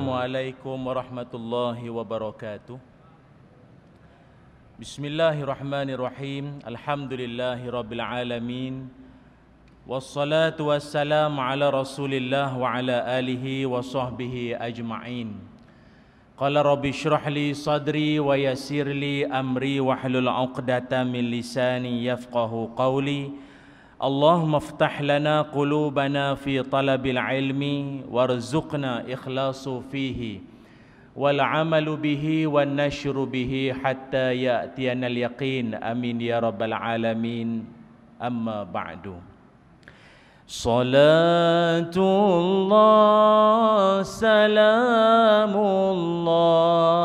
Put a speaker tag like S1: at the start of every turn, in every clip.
S1: Assalamualaikum warahmatullahi wabarakatuh Bismillahirrahmanirrahim Alhamdulillahi rabbil alamin Wassalatu wassalamu ala rasulillah wa ala alihi wa sahbihi ajma'in Qala rabbi syrah sadri wa yasir amri wa hlul uqdata min lisani yafqahu qawli اللهم افتح لنا قلوبنا في طلب العلم وارزقنا اخلاص فيه والعمل به والنشر به حتى ياتينا اليقين امين يا رب العالمين اما بعد
S2: صلاة الله سلام الله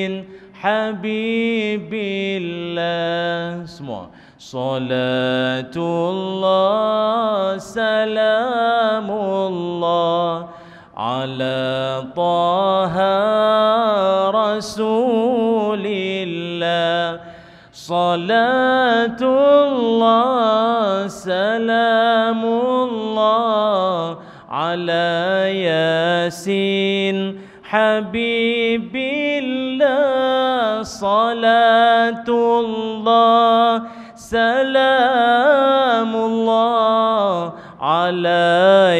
S2: Habibillah semua Salatullah Salamullah Ala Taha Rasulillah Salatullah Salamullah Ala Yasin Habibillah صلاة الله سلام الله على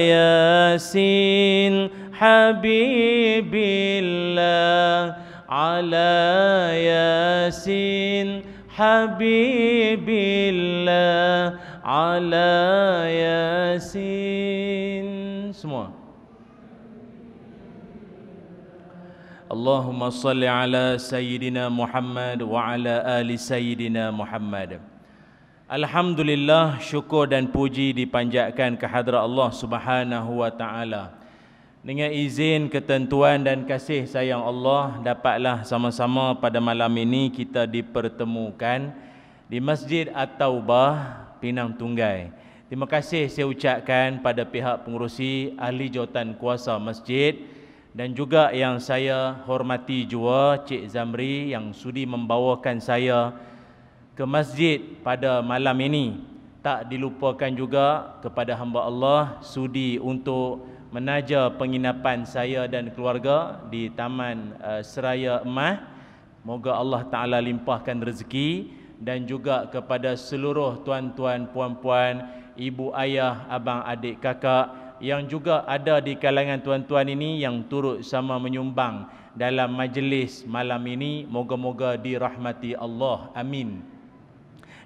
S2: ياسين حبيب الله على ياسين حبيب الله على ياسين
S1: Allahumma salli ala Sayyidina Muhammad wa ala ali Sayyidina Muhammad. Alhamdulillah, syukur dan puji dipanjatkan ke Allah Subhanahu wa taala dengan izin ketentuan dan kasih sayang Allah dapatlah sama-sama pada malam ini kita dipertemukan di Masjid At-Taubah Pinang Tunggai terima kasih saya ucapkan pada pihak pengurusi ahli jawatan kuasa masjid dan juga yang saya hormati jua Cik Zamri yang sudi membawakan saya ke masjid pada malam ini tak dilupakan juga kepada hamba Allah sudi untuk menaja penginapan saya dan keluarga di Taman eh, Seraya Emah moga Allah taala limpahkan rezeki dan juga kepada seluruh tuan-tuan puan-puan ibu ayah abang adik kakak yang juga ada di kalangan tuan-tuan ini yang turut sama menyumbang dalam majlis malam ini moga-moga dirahmati Allah amin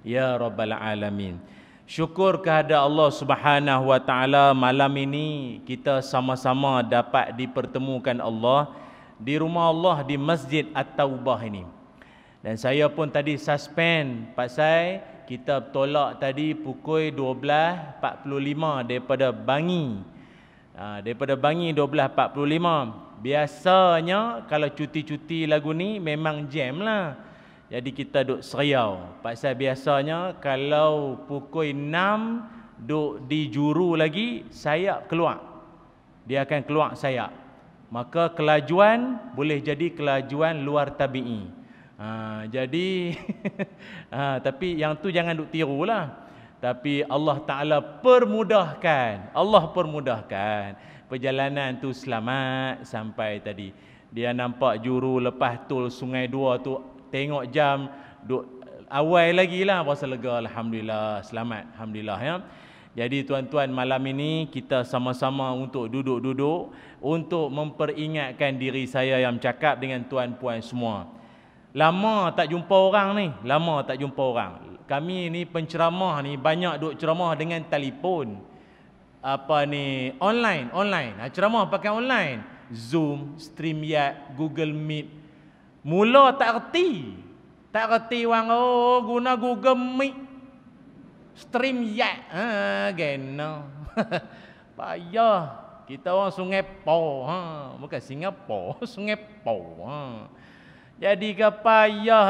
S1: ya rabbal alamin syukur kepada Allah Subhanahu wa taala malam ini kita sama-sama dapat dipertemukan Allah di rumah Allah di Masjid At-Taubah ini dan saya pun tadi suspend pasal saya kita tolak tadi pukul 12.45 daripada Bangi. Ha, daripada Bangi 12.45. Biasanya kalau cuti-cuti lagu ni memang jam lah. Jadi kita duduk seriau. Pasal biasanya kalau pukul 6 duduk di juru lagi, saya keluar. Dia akan keluar saya. Maka kelajuan boleh jadi kelajuan luar tabi'i. Ha, jadi ha, tapi yang tu jangan duk tiru Tapi Allah Ta'ala permudahkan. Allah permudahkan. Perjalanan tu selamat sampai tadi. Dia nampak juru lepas tol sungai dua tu tengok jam duk awal lagi lah rasa lega Alhamdulillah selamat Alhamdulillah ya. Jadi tuan-tuan malam ini kita sama-sama untuk duduk-duduk untuk memperingatkan diri saya yang cakap dengan tuan-puan semua. Lama tak jumpa orang ni. Lama tak jumpa orang. Kami ni penceramah ni banyak duk ceramah dengan telefon. Apa ni? Online, online. Ha, ceramah pakai online. Zoom, StreamYard, Google Meet. Mula tak reti. Tak reti orang, oh guna Google Meet. StreamYard. Ha, gena. Payah. Kita orang Sungai Po. Ha. Bukan Singapura, Sungai Po. Ha. Jadi ke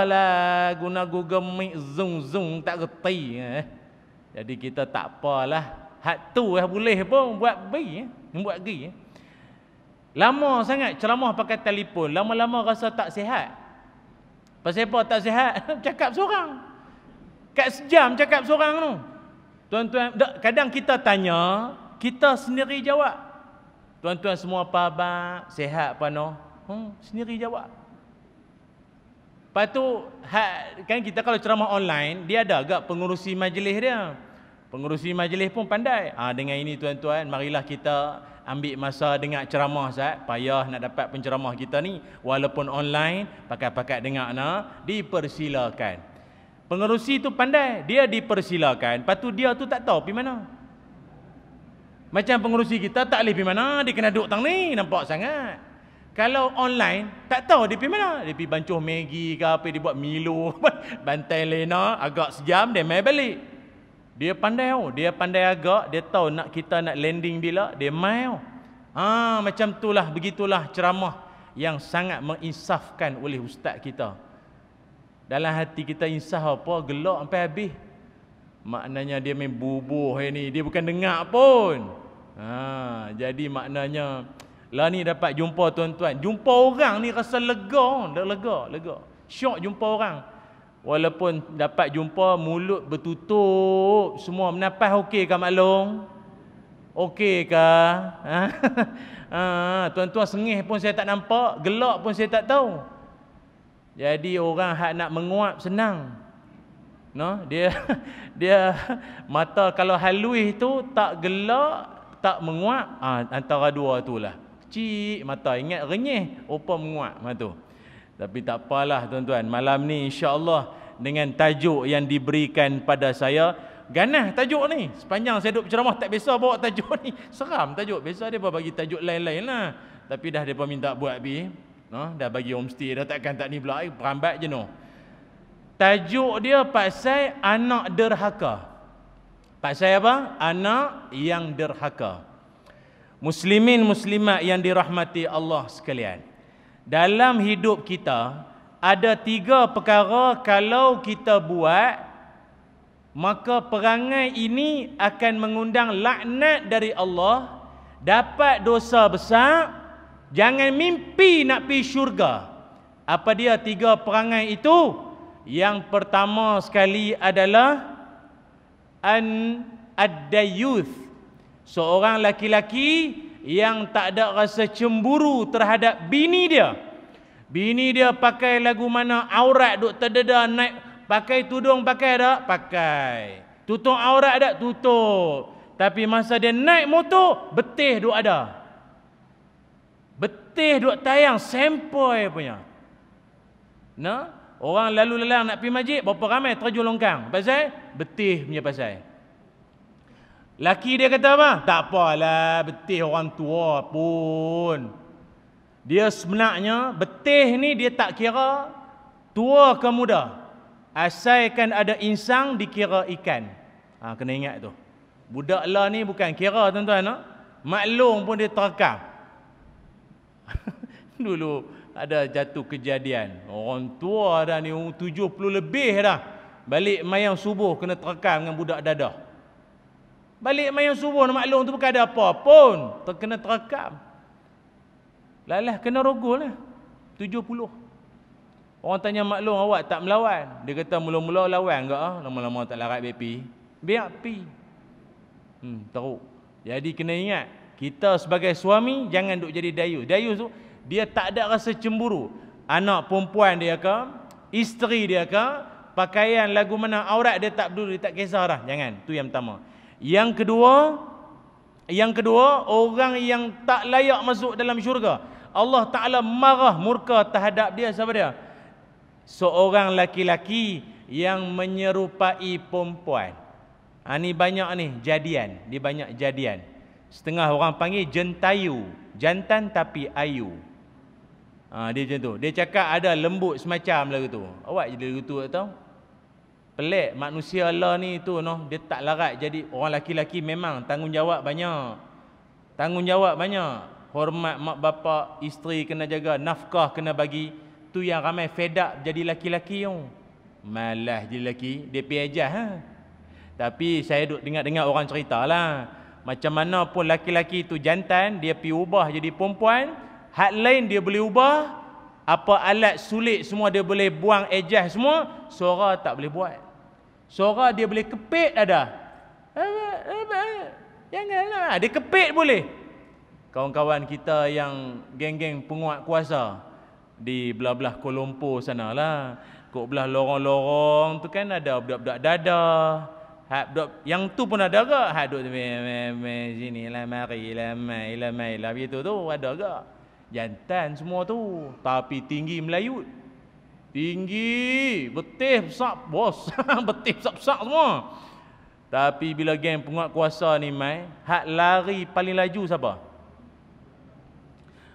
S1: lah guna Google Meet zoom zoom tak reti. Eh. Jadi kita tak apalah. Hak tu lah boleh pun buat bi, eh. buat gi. Eh. Lama sangat ceramah pakai telefon, lama-lama rasa tak sihat. Pasal apa tak sihat? cakap seorang. Kat sejam cakap seorang tu. Tuan-tuan, kadang kita tanya, kita sendiri jawab. Tuan-tuan semua apa abang? Sihat apa no? Hmm, sendiri jawab. Lepas tu kan kita kalau ceramah online dia ada agak pengerusi majlis dia. Pengerusi majlis pun pandai. Ha, dengan ini tuan-tuan marilah kita ambil masa dengar ceramah sat payah nak dapat penceramah kita ni walaupun online pakai-pakai dengar nah dipersilakan. Pengerusi tu pandai, dia dipersilakan. Patu dia tu tak tahu pergi mana. Macam pengerusi kita tak boleh pergi mana, dia kena duk tang ni nampak sangat. Kalau online, tak tahu dia pergi mana. Dia pergi bancuh Maggi ke apa, dia buat Milo. Bantai Lena, agak sejam, dia main balik. Dia pandai tau. Oh. Dia pandai agak, dia tahu nak kita nak landing bila, dia main tau. Oh. Ha, macam itulah, begitulah ceramah yang sangat menginsafkan oleh ustaz kita. Dalam hati kita insaf apa, gelak sampai habis. Maknanya dia main bubuh ini, dia bukan dengar pun. Ha, jadi maknanya, lah ni dapat jumpa tuan-tuan. Jumpa orang ni rasa lega. Dah lega, lega. Syok jumpa orang. Walaupun dapat jumpa mulut bertutup. Semua menapas okey ke maklong? Okey ke? Ah, ha? tuan-tuan sengih pun saya tak nampak. Gelak pun saya tak tahu. Jadi orang hak nak menguap senang. No, dia dia mata kalau halus tu tak gelak, tak menguap. Ha, antara dua itulah kecil mata ingat renyih rupa menguat mata tapi tak apalah tuan-tuan malam ni insya-Allah dengan tajuk yang diberikan pada saya ganah tajuk ni sepanjang saya duduk berceramah tak biasa bawa tajuk ni seram tajuk biasa dia bagi tajuk lain-lain lah tapi dah depa minta buat bi no? dah bagi homestay dah takkan tak ni pula berambat je noh tajuk dia pasal anak derhaka pasal apa anak yang derhaka Muslimin muslimat yang dirahmati Allah sekalian. Dalam hidup kita ada tiga perkara kalau kita buat maka perangai ini akan mengundang laknat dari Allah, dapat dosa besar, jangan mimpi nak pergi syurga. Apa dia tiga perangai itu? Yang pertama sekali adalah an adayuth seorang laki-laki yang tak ada rasa cemburu terhadap bini dia. Bini dia pakai lagu mana aurat duk terdedah naik pakai tudung pakai tak? Pakai. Tutup aurat tak? Tutup. Tapi masa dia naik motor, betih duk ada. Betih duk tayang sempoi punya. Nah, orang lalu lalang nak pergi masjid, berapa ramai terjun longkang. Pasal betih punya pasal. Laki dia kata apa? Tak apalah, betih orang tua pun. Dia sebenarnya betih ni dia tak kira tua ke muda. Asalkan ada insang dikira ikan. Ha, kena ingat tu. Budak lah ni bukan kira tuan-tuan. No? Maklum pun dia terkam. Dulu ada jatuh kejadian. Orang tua dah ni 70 lebih dah. Balik mayang subuh kena terkam dengan budak dadah. Balik main subuh nak maklum tu bukan ada apa pun. Terkena terakam. Lalah kena rogol lah. Tujuh puluh. Orang tanya maklum awak tak melawan. Dia kata mula-mula lawan enggak ah. Lama-lama tak larat baik pi. Biar pi. Hmm, teruk. Jadi kena ingat. Kita sebagai suami jangan duk jadi dayu. Dayu tu dia tak ada rasa cemburu. Anak perempuan dia ke, isteri dia ke, pakaian lagu mana aurat dia tak peduli, dia tak kisah dah. Jangan. Tu yang pertama. Yang kedua, yang kedua orang yang tak layak masuk dalam syurga. Allah Taala marah murka terhadap dia siapa dia? Seorang laki-laki yang menyerupai perempuan. Ha, ini banyak ni jadian, dia banyak jadian. Setengah orang panggil jentayu, jantan tapi ayu. Ha, dia macam tu. Dia cakap ada lembut semacam lagu tu. Awak jadi lagu tu tak tahu? pelik manusia Allah ni tu noh dia tak larat jadi orang laki-laki memang tanggungjawab banyak tanggungjawab banyak hormat mak bapak isteri kena jaga nafkah kena bagi tu yang ramai fed up jadi laki-laki yang malah jadi laki dia pi ajah ha? tapi saya duk dengar-dengar orang lah, macam mana pun laki-laki tu jantan dia pi ubah jadi perempuan hak lain dia boleh ubah apa alat sulit semua dia boleh buang ejah semua suara tak boleh buat Suara dia boleh kepit ada. Janganlah. Dia kepit boleh. Kawan-kawan kita yang geng-geng penguat kuasa. Di belah-belah Kuala Lumpur sana Kok belah lorong-lorong tu kan ada budak-budak dada. hadap yang tu pun ada ke? hadap duduk me, me, me, sini lah, mari lah, mai lah, mai lah. tu ada ke? Jantan semua tu. Tapi tinggi melayut. Tinggi, betih besar bos, betih besar-besar semua. Tapi bila geng penguat kuasa ni mai, hak lari paling laju siapa?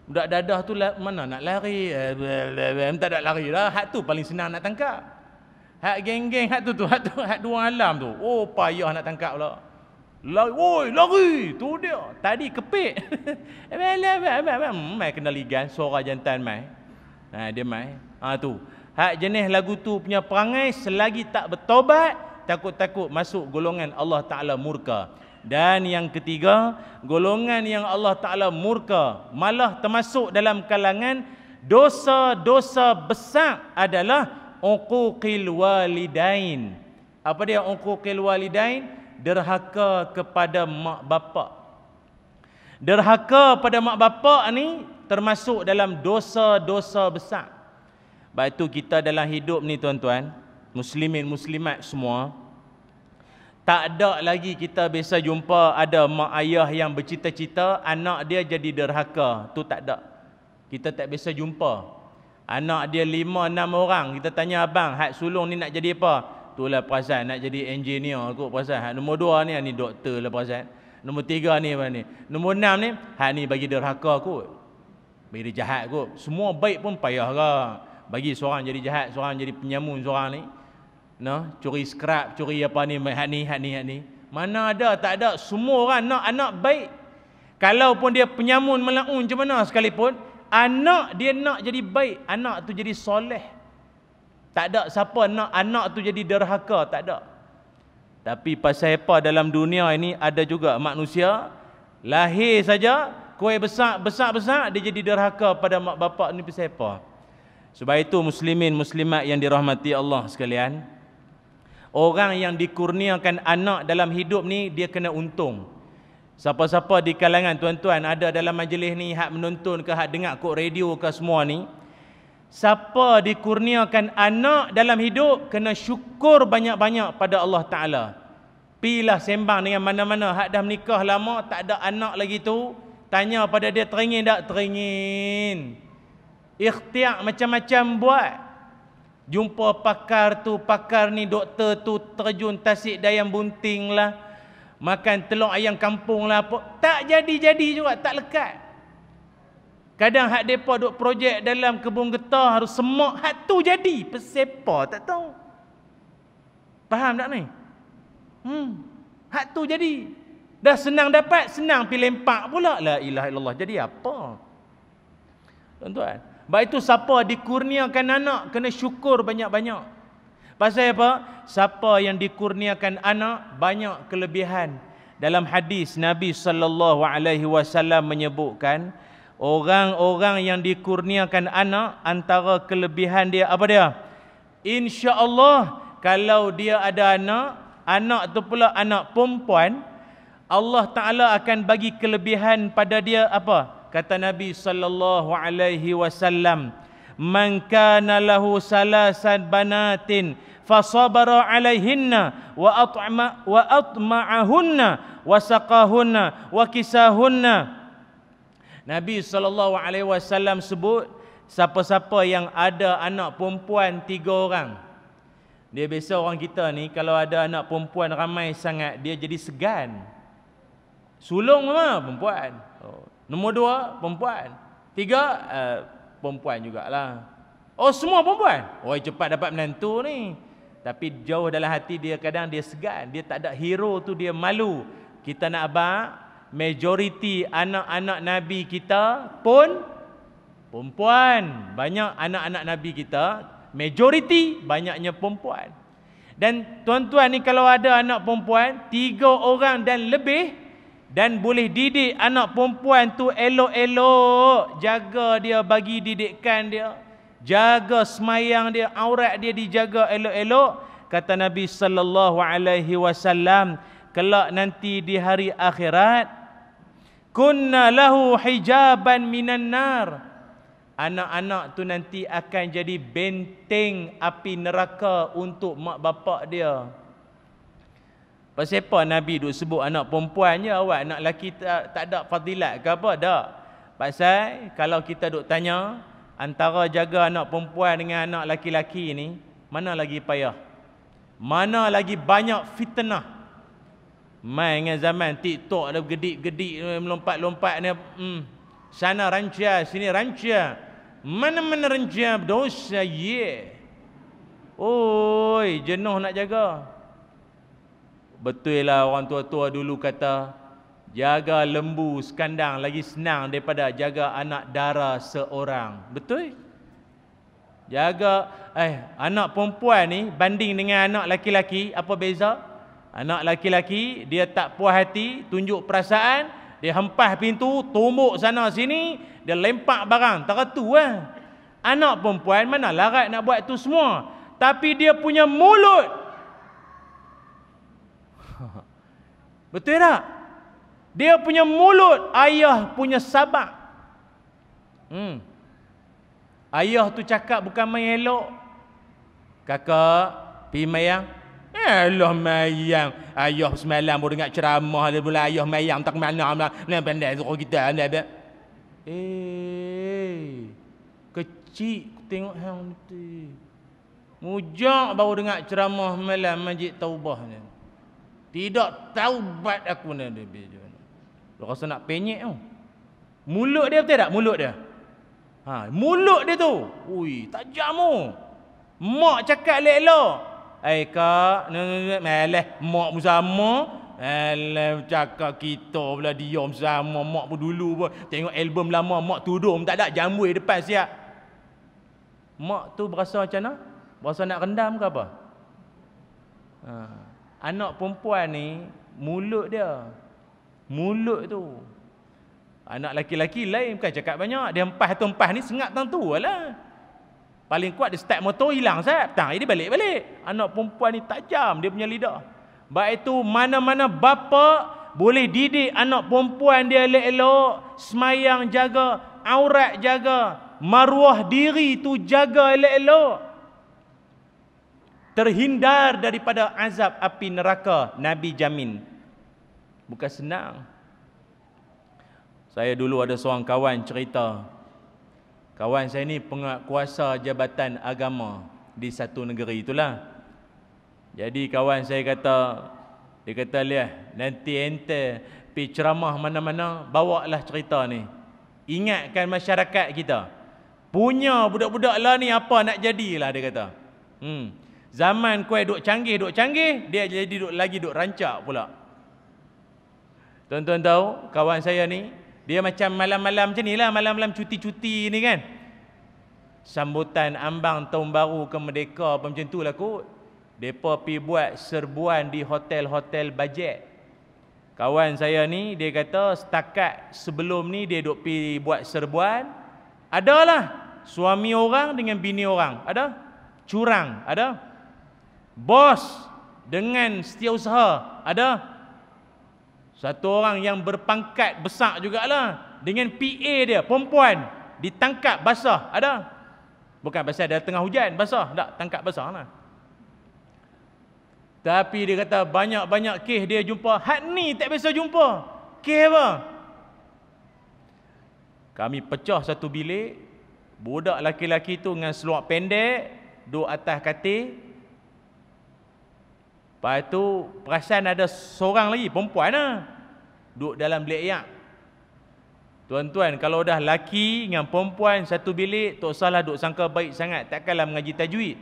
S1: Budak dadah tu mana nak lari? Eh, tak ada lari dah. Hak tu paling senang nak tangkap. Hak geng-geng hak tu tu, hak tu, hak dua alam tu. Oh, payah nak tangkap pula. Lari, woi, lari. Tu dia. Tadi kepik. Mai kenal ligan suara jantan mai. Ha, dia mai. Ha tu. Hak jenis lagu tu punya perangai selagi tak bertobat takut-takut masuk golongan Allah Taala murka. Dan yang ketiga, golongan yang Allah Taala murka malah termasuk dalam kalangan dosa-dosa besar adalah uquqil walidain. Apa dia uquqil walidain? Derhaka kepada mak bapak. Derhaka pada mak bapak ni termasuk dalam dosa-dosa besar. Sebab itu kita dalam hidup ni tuan-tuan, muslimin muslimat semua tak ada lagi kita biasa jumpa ada mak ayah yang bercita-cita anak dia jadi derhaka. Tu tak ada. Kita tak biasa jumpa. Anak dia lima, enam orang. Kita tanya abang, hak sulung ni nak jadi apa? Itulah perasan, nak jadi engineer aku perasan. Hak nombor dua ni, ni doktor lah perasan. Nombor tiga ni, apa ni? Nombor enam ni, hak ni bagi derhaka aku. Bagi dia jahat aku. Semua baik pun payah kak bagi seorang jadi jahat, seorang jadi penyamun seorang ni. No, curi skrap, curi apa ni, hak ni, hak ni, hak ni. Mana ada, tak ada. Semua orang nak anak baik. Kalau pun dia penyamun melaun macam mana sekalipun, anak dia nak jadi baik, anak tu jadi soleh. Tak ada siapa nak anak tu jadi derhaka, tak ada. Tapi pasal apa dalam dunia ini ada juga manusia lahir saja, kuih besar-besar-besar dia jadi derhaka pada mak bapak ni pasal apa? Sebab itu muslimin muslimat yang dirahmati Allah sekalian Orang yang dikurniakan anak dalam hidup ni dia kena untung Siapa-siapa di kalangan tuan-tuan ada dalam majlis ni Hak menonton ke hak dengar kot radio ke semua ni Siapa dikurniakan anak dalam hidup Kena syukur banyak-banyak pada Allah Ta'ala Pilah sembang dengan mana-mana Hak dah menikah lama tak ada anak lagi tu Tanya pada dia teringin tak? Teringin ikhtiar macam-macam buat jumpa pakar tu pakar ni doktor tu terjun tasik dayam bunting lah makan telur ayam kampung lah apa. tak jadi-jadi juga tak lekat kadang hak depa duk projek dalam kebun getah harus semak hak tu jadi pesepa tak tahu faham tak ni hmm hak tu jadi dah senang dapat senang pilih empat pula la ilaha illallah jadi apa tuan-tuan sebab itu siapa dikurniakan anak kena syukur banyak-banyak. Pasal apa? Siapa yang dikurniakan anak banyak kelebihan. Dalam hadis Nabi sallallahu alaihi wasallam menyebutkan orang-orang yang dikurniakan anak antara kelebihan dia apa dia? Insya-Allah kalau dia ada anak, anak tu pula anak perempuan, Allah Taala akan bagi kelebihan pada dia apa? kata Nabi sallallahu alaihi wasallam man kana lahu salasan banatin fa sabara alaihinna wa atma wa atma'ahunna wa saqahunna wa kisahunna Nabi sallallahu alaihi wasallam sebut siapa-siapa yang ada anak perempuan tiga orang dia biasa orang kita ni kalau ada anak perempuan ramai sangat dia jadi segan sulung mana perempuan Nombor dua, perempuan. Tiga, uh, perempuan jugalah. Oh, semua perempuan. Oh, cepat dapat menantu ni. Tapi jauh dalam hati dia kadang dia segan. Dia tak ada hero tu, dia malu. Kita nak abang, majoriti anak-anak Nabi kita pun perempuan. Banyak anak-anak Nabi kita, majoriti banyaknya perempuan. Dan tuan-tuan ni kalau ada anak perempuan, tiga orang dan lebih, dan boleh didik anak perempuan tu elok-elok jaga dia bagi didikan dia jaga semayang dia aurat dia dijaga elok-elok kata Nabi sallallahu alaihi wasallam kelak nanti di hari akhirat kunna lahu hijaban minan nar anak-anak tu nanti akan jadi benteng api neraka untuk mak bapak dia Pasal apa Nabi duk sebut anak perempuannya awak nak laki tak, tak ada fadilat ke apa? Tak. Pasal kalau kita duk tanya antara jaga anak perempuan dengan anak laki-laki ni, mana lagi payah? Mana lagi banyak fitnah? Main dengan zaman TikTok ada gedik-gedik eh, melompat-lompat ni. Hmm. Sana rancia, sini rancia. Mana-mana rancia dosa ye. Yeah. Oi, jenuh nak jaga. Betul lah orang tua-tua dulu kata Jaga lembu sekandang lagi senang daripada jaga anak dara seorang Betul? Jaga eh anak perempuan ni banding dengan anak laki-laki apa beza? Anak laki-laki dia tak puas hati, tunjuk perasaan, dia hempah pintu, tumbuk sana sini, dia lempak barang, teratu lah. Eh. Anak perempuan mana larat nak buat tu semua. Tapi dia punya mulut Betul tak? Dia punya mulut, ayah punya sabak. Hmm. Ayah tu cakap bukan main elok. Kakak, pergi mayang. Allah mayang. Ayah semalam baru dengar ceramah dia mula ayah mayang tak mana amla. Ni pandai suruh kita lah, ni
S2: Eh.
S1: Kecil tengok hang tu. Mujak baru dengar ceramah malam Masjid Taubah ni. Tidak taubat aku Nabi Jun. Dia rasa nak penyek tu. Mulut dia betul tak? Mulut dia. Ha, mulut dia tu. Ui, tajam tu. Mak cakap lelok. Eh kak, meleh mak sama. Alam cakap kita pula diam sama mak pun dulu pun tengok album lama mak tudung tak ada jambu depan siap. Mak tu berasa macam mana? Berasa nak rendam ke apa? Ha anak perempuan ni mulut dia mulut tu anak laki-laki lain bukan cakap banyak dia empah tu empah ni sengat tentu lah paling kuat dia start motor hilang sahab petang dia balik-balik anak perempuan ni tajam dia punya lidah Baik itu mana-mana bapa boleh didik anak perempuan dia elok-elok semayang jaga aurat jaga maruah diri tu jaga elok-elok terhindar daripada azab api neraka nabi jamin bukan senang saya dulu ada seorang kawan cerita kawan saya ni penguasa jabatan agama di satu negeri itulah jadi kawan saya kata dia kata lihat nanti ente pi ceramah mana-mana bawalah cerita ni ingatkan masyarakat kita punya budak-budak lah ni apa nak jadilah dia kata hmm Zaman kuai duk canggih, duk canggih, dia jadi duk lagi duk rancak pula. Tuan-tuan tahu, kawan saya ni, dia macam malam-malam macam ni lah, malam-malam cuti-cuti ni kan. Sambutan ambang tahun baru ke merdeka apa macam tu lah kot. Mereka pergi buat serbuan di hotel-hotel bajet. Kawan saya ni, dia kata setakat sebelum ni dia duk pergi buat serbuan. Adalah suami orang dengan bini orang. Ada? Curang. Ada? Ada? bos dengan setiausaha ada satu orang yang berpangkat besar jugalah dengan PA dia perempuan ditangkap basah ada bukan basah dia tengah hujan basah tak tangkap basah lah tapi dia kata banyak-banyak keh dia jumpa hat ni tak biasa jumpa keh apa kami pecah satu bilik budak laki-laki tu dengan seluar pendek duduk atas katil Lepas tu perasan ada seorang lagi perempuan lah. Duduk dalam bilik yak. Tuan-tuan kalau dah laki dengan perempuan satu bilik tak salah duduk sangka baik sangat. Takkanlah mengaji tajwid.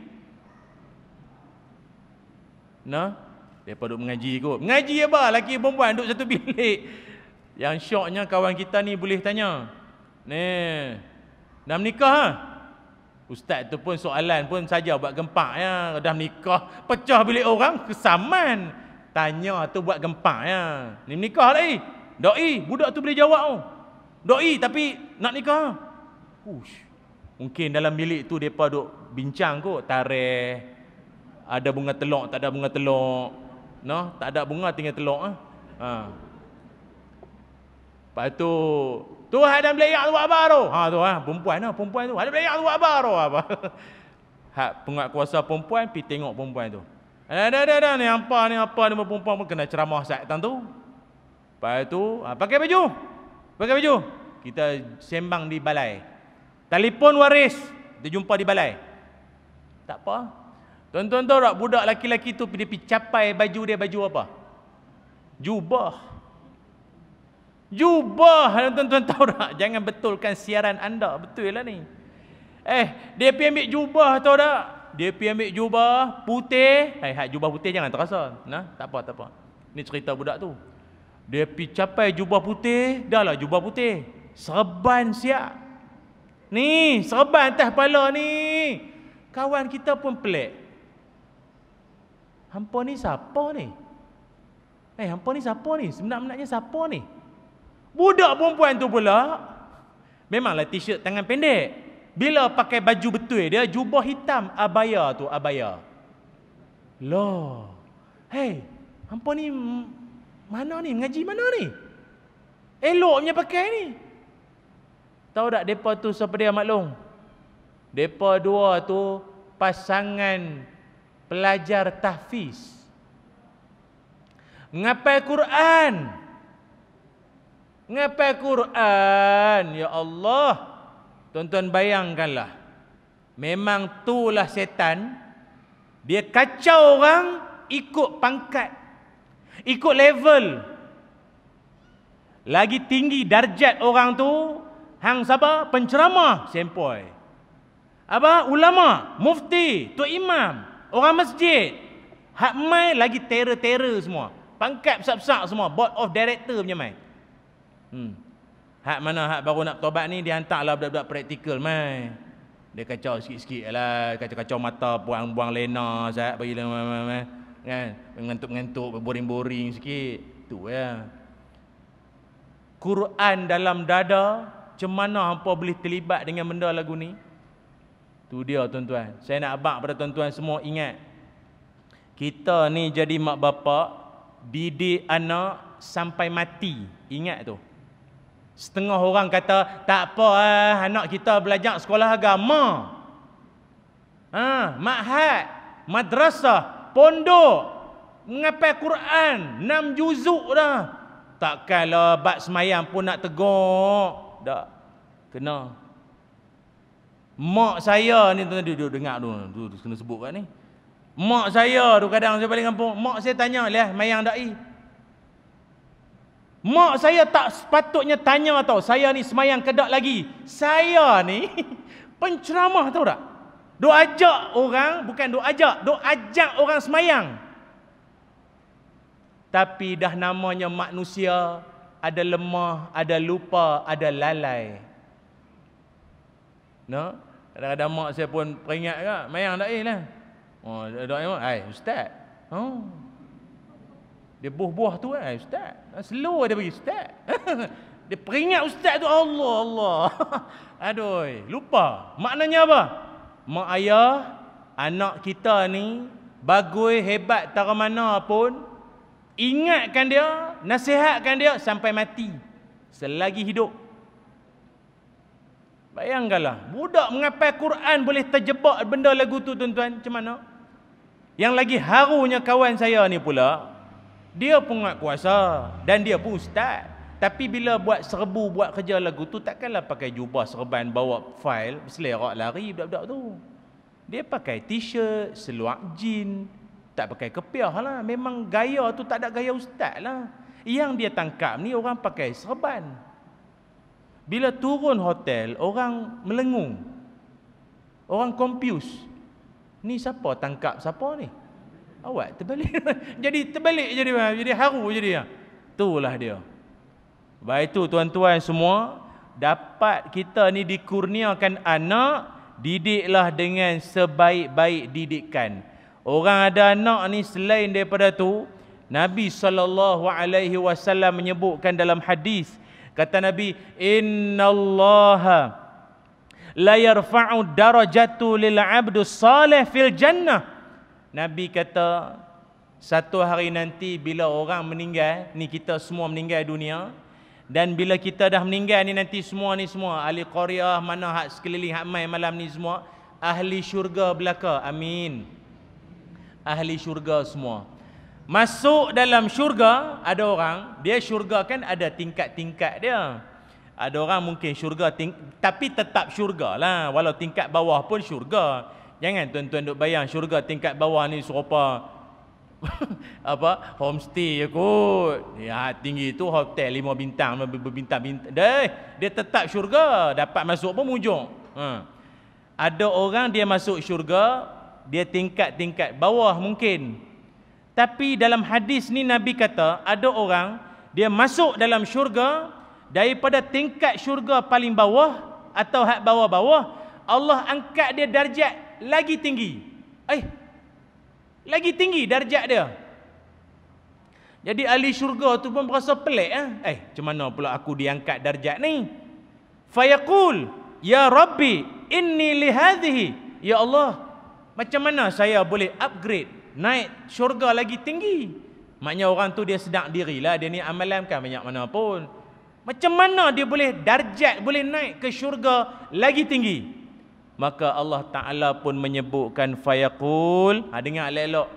S1: Nah, Lepas duduk mengaji kot. Mengaji ya apa? Laki perempuan duduk satu bilik. Yang syoknya kawan kita ni boleh tanya. Ni. Dah menikah ha? Ustaz tu pun soalan pun saja buat gempak ya. Dah nikah, pecah bilik orang, kesaman. Tanya tu buat gempak ya. Ni nikah lagi. Doi, budak tu boleh jawab tu. Doi tapi nak nikah. Ush. Mungkin dalam bilik tu depa duk bincang kot, tarikh. Ada bunga telok, tak ada bunga telok. No, tak ada bunga tinggal telok ah. Ha. Lepas tu Tu ada belayak tu akbar ha, tu. Ha tu ah, perempuan lah, perempuan tu. Ada belayak tu akbar tu apa. Hak penguat kuasa perempuan pi tengok perempuan tu. Ada eh, ada ada, ni apa ni apa ni perempuan pun kena ceramah setan tu. Pai tu, ha, pakai baju. Pakai baju. Kita sembang di balai. Telefon waris, dia jumpa di balai. Tak apa. Tonton tuan budak lelaki-lelaki tu dia pi capai baju dia baju apa? Jubah. Jubah lah tuan-tuan tahu tak? Jangan betulkan siaran anda. Betul lah ni. Eh, dia pergi ambil jubah tahu tak? Dia pergi ambil jubah putih. Hai, eh, hai, jubah putih jangan terasa. Nah, tak apa, tak apa. Ni cerita budak tu. Dia pergi capai jubah putih. Dah lah jubah putih. Serban siap. Ni, serban atas kepala ni. Kawan kita pun pelik. Hampa ni siapa ni? Eh, hampa ni siapa ni? Sebenarnya siapa ni? Budak perempuan tu pula memanglah t-shirt tangan pendek. Bila pakai baju betul dia jubah hitam abaya tu abaya. Loh. Hey, hampa ni mana ni mengaji mana ni? Eloknya pakai ni. Tahu tak depa tu siapa dia maklum? Depa dua tu pasangan pelajar tahfiz. Mengapai Quran? ngapai Quran ya Allah tuan-tuan bayangkanlah memang itulah setan dia kacau orang ikut pangkat ikut level lagi tinggi darjat orang tu hang siapa penceramah sempoi apa ulama mufti tu imam orang masjid hak mai lagi terer-terer semua pangkat besar-besar semua board of director punya mai Hmm. Hak mana hak baru nak tobat ni dihantarlah budak-budak praktikal mai. Dia kacau sikit-sikit lah, kacau-kacau mata, buang-buang lena, sat, bagi lena, mai, mai, mai. kan? Mengantuk-ngantuk, boring-boring sikit. Tu ya. Quran dalam dada, macam mana hampa boleh terlibat dengan benda lagu ni? Tu dia tuan-tuan. Saya nak abang pada tuan-tuan semua ingat. Kita ni jadi mak bapak, didik anak sampai mati. Ingat tu. Setengah orang kata, tak apa eh, anak kita belajar sekolah agama. Ha, mahat, madrasah, pondok, mengapai Quran, enam juzuk dah. Takkanlah bat semayang pun nak tegur. Tak. Kena. Mak saya ni tuan dia dengar tu, tu, tu kena sebut kat ni. Mak saya tu kadang saya balik kampung, mak saya tanya lah, mayang dai, Mak saya tak sepatutnya tanya tau. Saya ni semayang kedak lagi. Saya ni penceramah tau tak? Duk ajak orang, bukan duk ajak. Duk ajak orang semayang. Tapi dah namanya manusia, ada lemah, ada lupa, ada lalai. No? Kadang-kadang mak saya pun peringat kan, mayang tak eh lah. Oh, doa ni, ay, ustaz. Oh, dia buah-buah tu kan ustaz. Ah, Slow dia bagi ustaz. dia peringat ustaz tu Allah Allah. Aduh, lupa. Maknanya apa? Mak ayah anak kita ni bagoi hebat tak mana pun ingatkan dia, nasihatkan dia sampai mati. Selagi hidup. Bayangkanlah, budak mengapai Quran boleh terjebak benda lagu tu tuan-tuan, macam mana? Yang lagi harunya kawan saya ni pula, dia penguat kuasa dan dia pun ustaz. Tapi bila buat serbu, buat kerja lagu tu, takkanlah pakai jubah serban, bawa fail, selerak lari budak-budak tu. Dia pakai t-shirt, seluar jean, tak pakai kepiah lah. Memang gaya tu tak ada gaya ustaz lah. Yang dia tangkap ni orang pakai serban. Bila turun hotel, orang melengung. Orang confused. Ni siapa tangkap siapa ni? Awak terbalik. jadi terbalik jadi jadi haru jadi. Itulah dia. Baik itu tuan-tuan semua, dapat kita ni dikurniakan anak, didiklah dengan sebaik-baik didikan. Orang ada anak ni selain daripada tu, Nabi saw menyebutkan dalam hadis, kata Nabi, Inna Allah la yarfa'u darajatu lil 'abdi salih fil jannah." Nabi kata satu hari nanti bila orang meninggal, ni kita semua meninggal dunia dan bila kita dah meninggal ni nanti semua ni semua ahli qaryah mana hak sekeliling hak mai malam ni semua ahli syurga belaka. Amin. Ahli syurga semua. Masuk dalam syurga ada orang, dia syurga kan ada tingkat-tingkat dia. Ada orang mungkin syurga ting tapi tetap syurga lah. Walau tingkat bawah pun syurga. Jangan tuan-tuan duk bayang syurga tingkat bawah ni serupa apa homestay je Ya tinggi tu hotel lima bintang berbintang bintang. Dei, dia tetap syurga, dapat masuk pun mujung. Ha. Ada orang dia masuk syurga, dia tingkat-tingkat bawah mungkin. Tapi dalam hadis ni Nabi kata, ada orang dia masuk dalam syurga daripada tingkat syurga paling bawah atau hak bawah-bawah, Allah angkat dia darjat lagi tinggi. Eh. Lagi tinggi darjat dia. Jadi ahli syurga tu pun berasa pelik eh. Eh, macam mana pula aku diangkat darjat ni? Fayaqul, ya Rabbi, inni lihadhihi. Ya Allah, macam mana saya boleh upgrade naik syurga lagi tinggi? Maknanya orang tu dia sedak dirilah, dia ni amalan kan banyak mana pun. Macam mana dia boleh darjat boleh naik ke syurga lagi tinggi? maka Allah Taala pun menyebutkan fayaqul ha dengar elok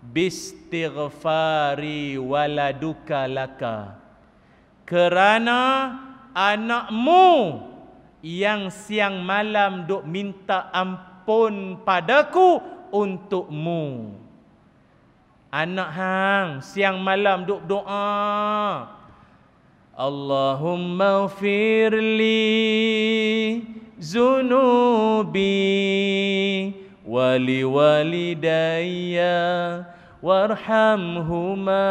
S1: bistighfari waladuka laka kerana anakmu yang siang malam duk minta ampun padaku untukmu anak hang siang malam duk doa
S2: Allahumma firli zunubi wali walidayya warhamhuma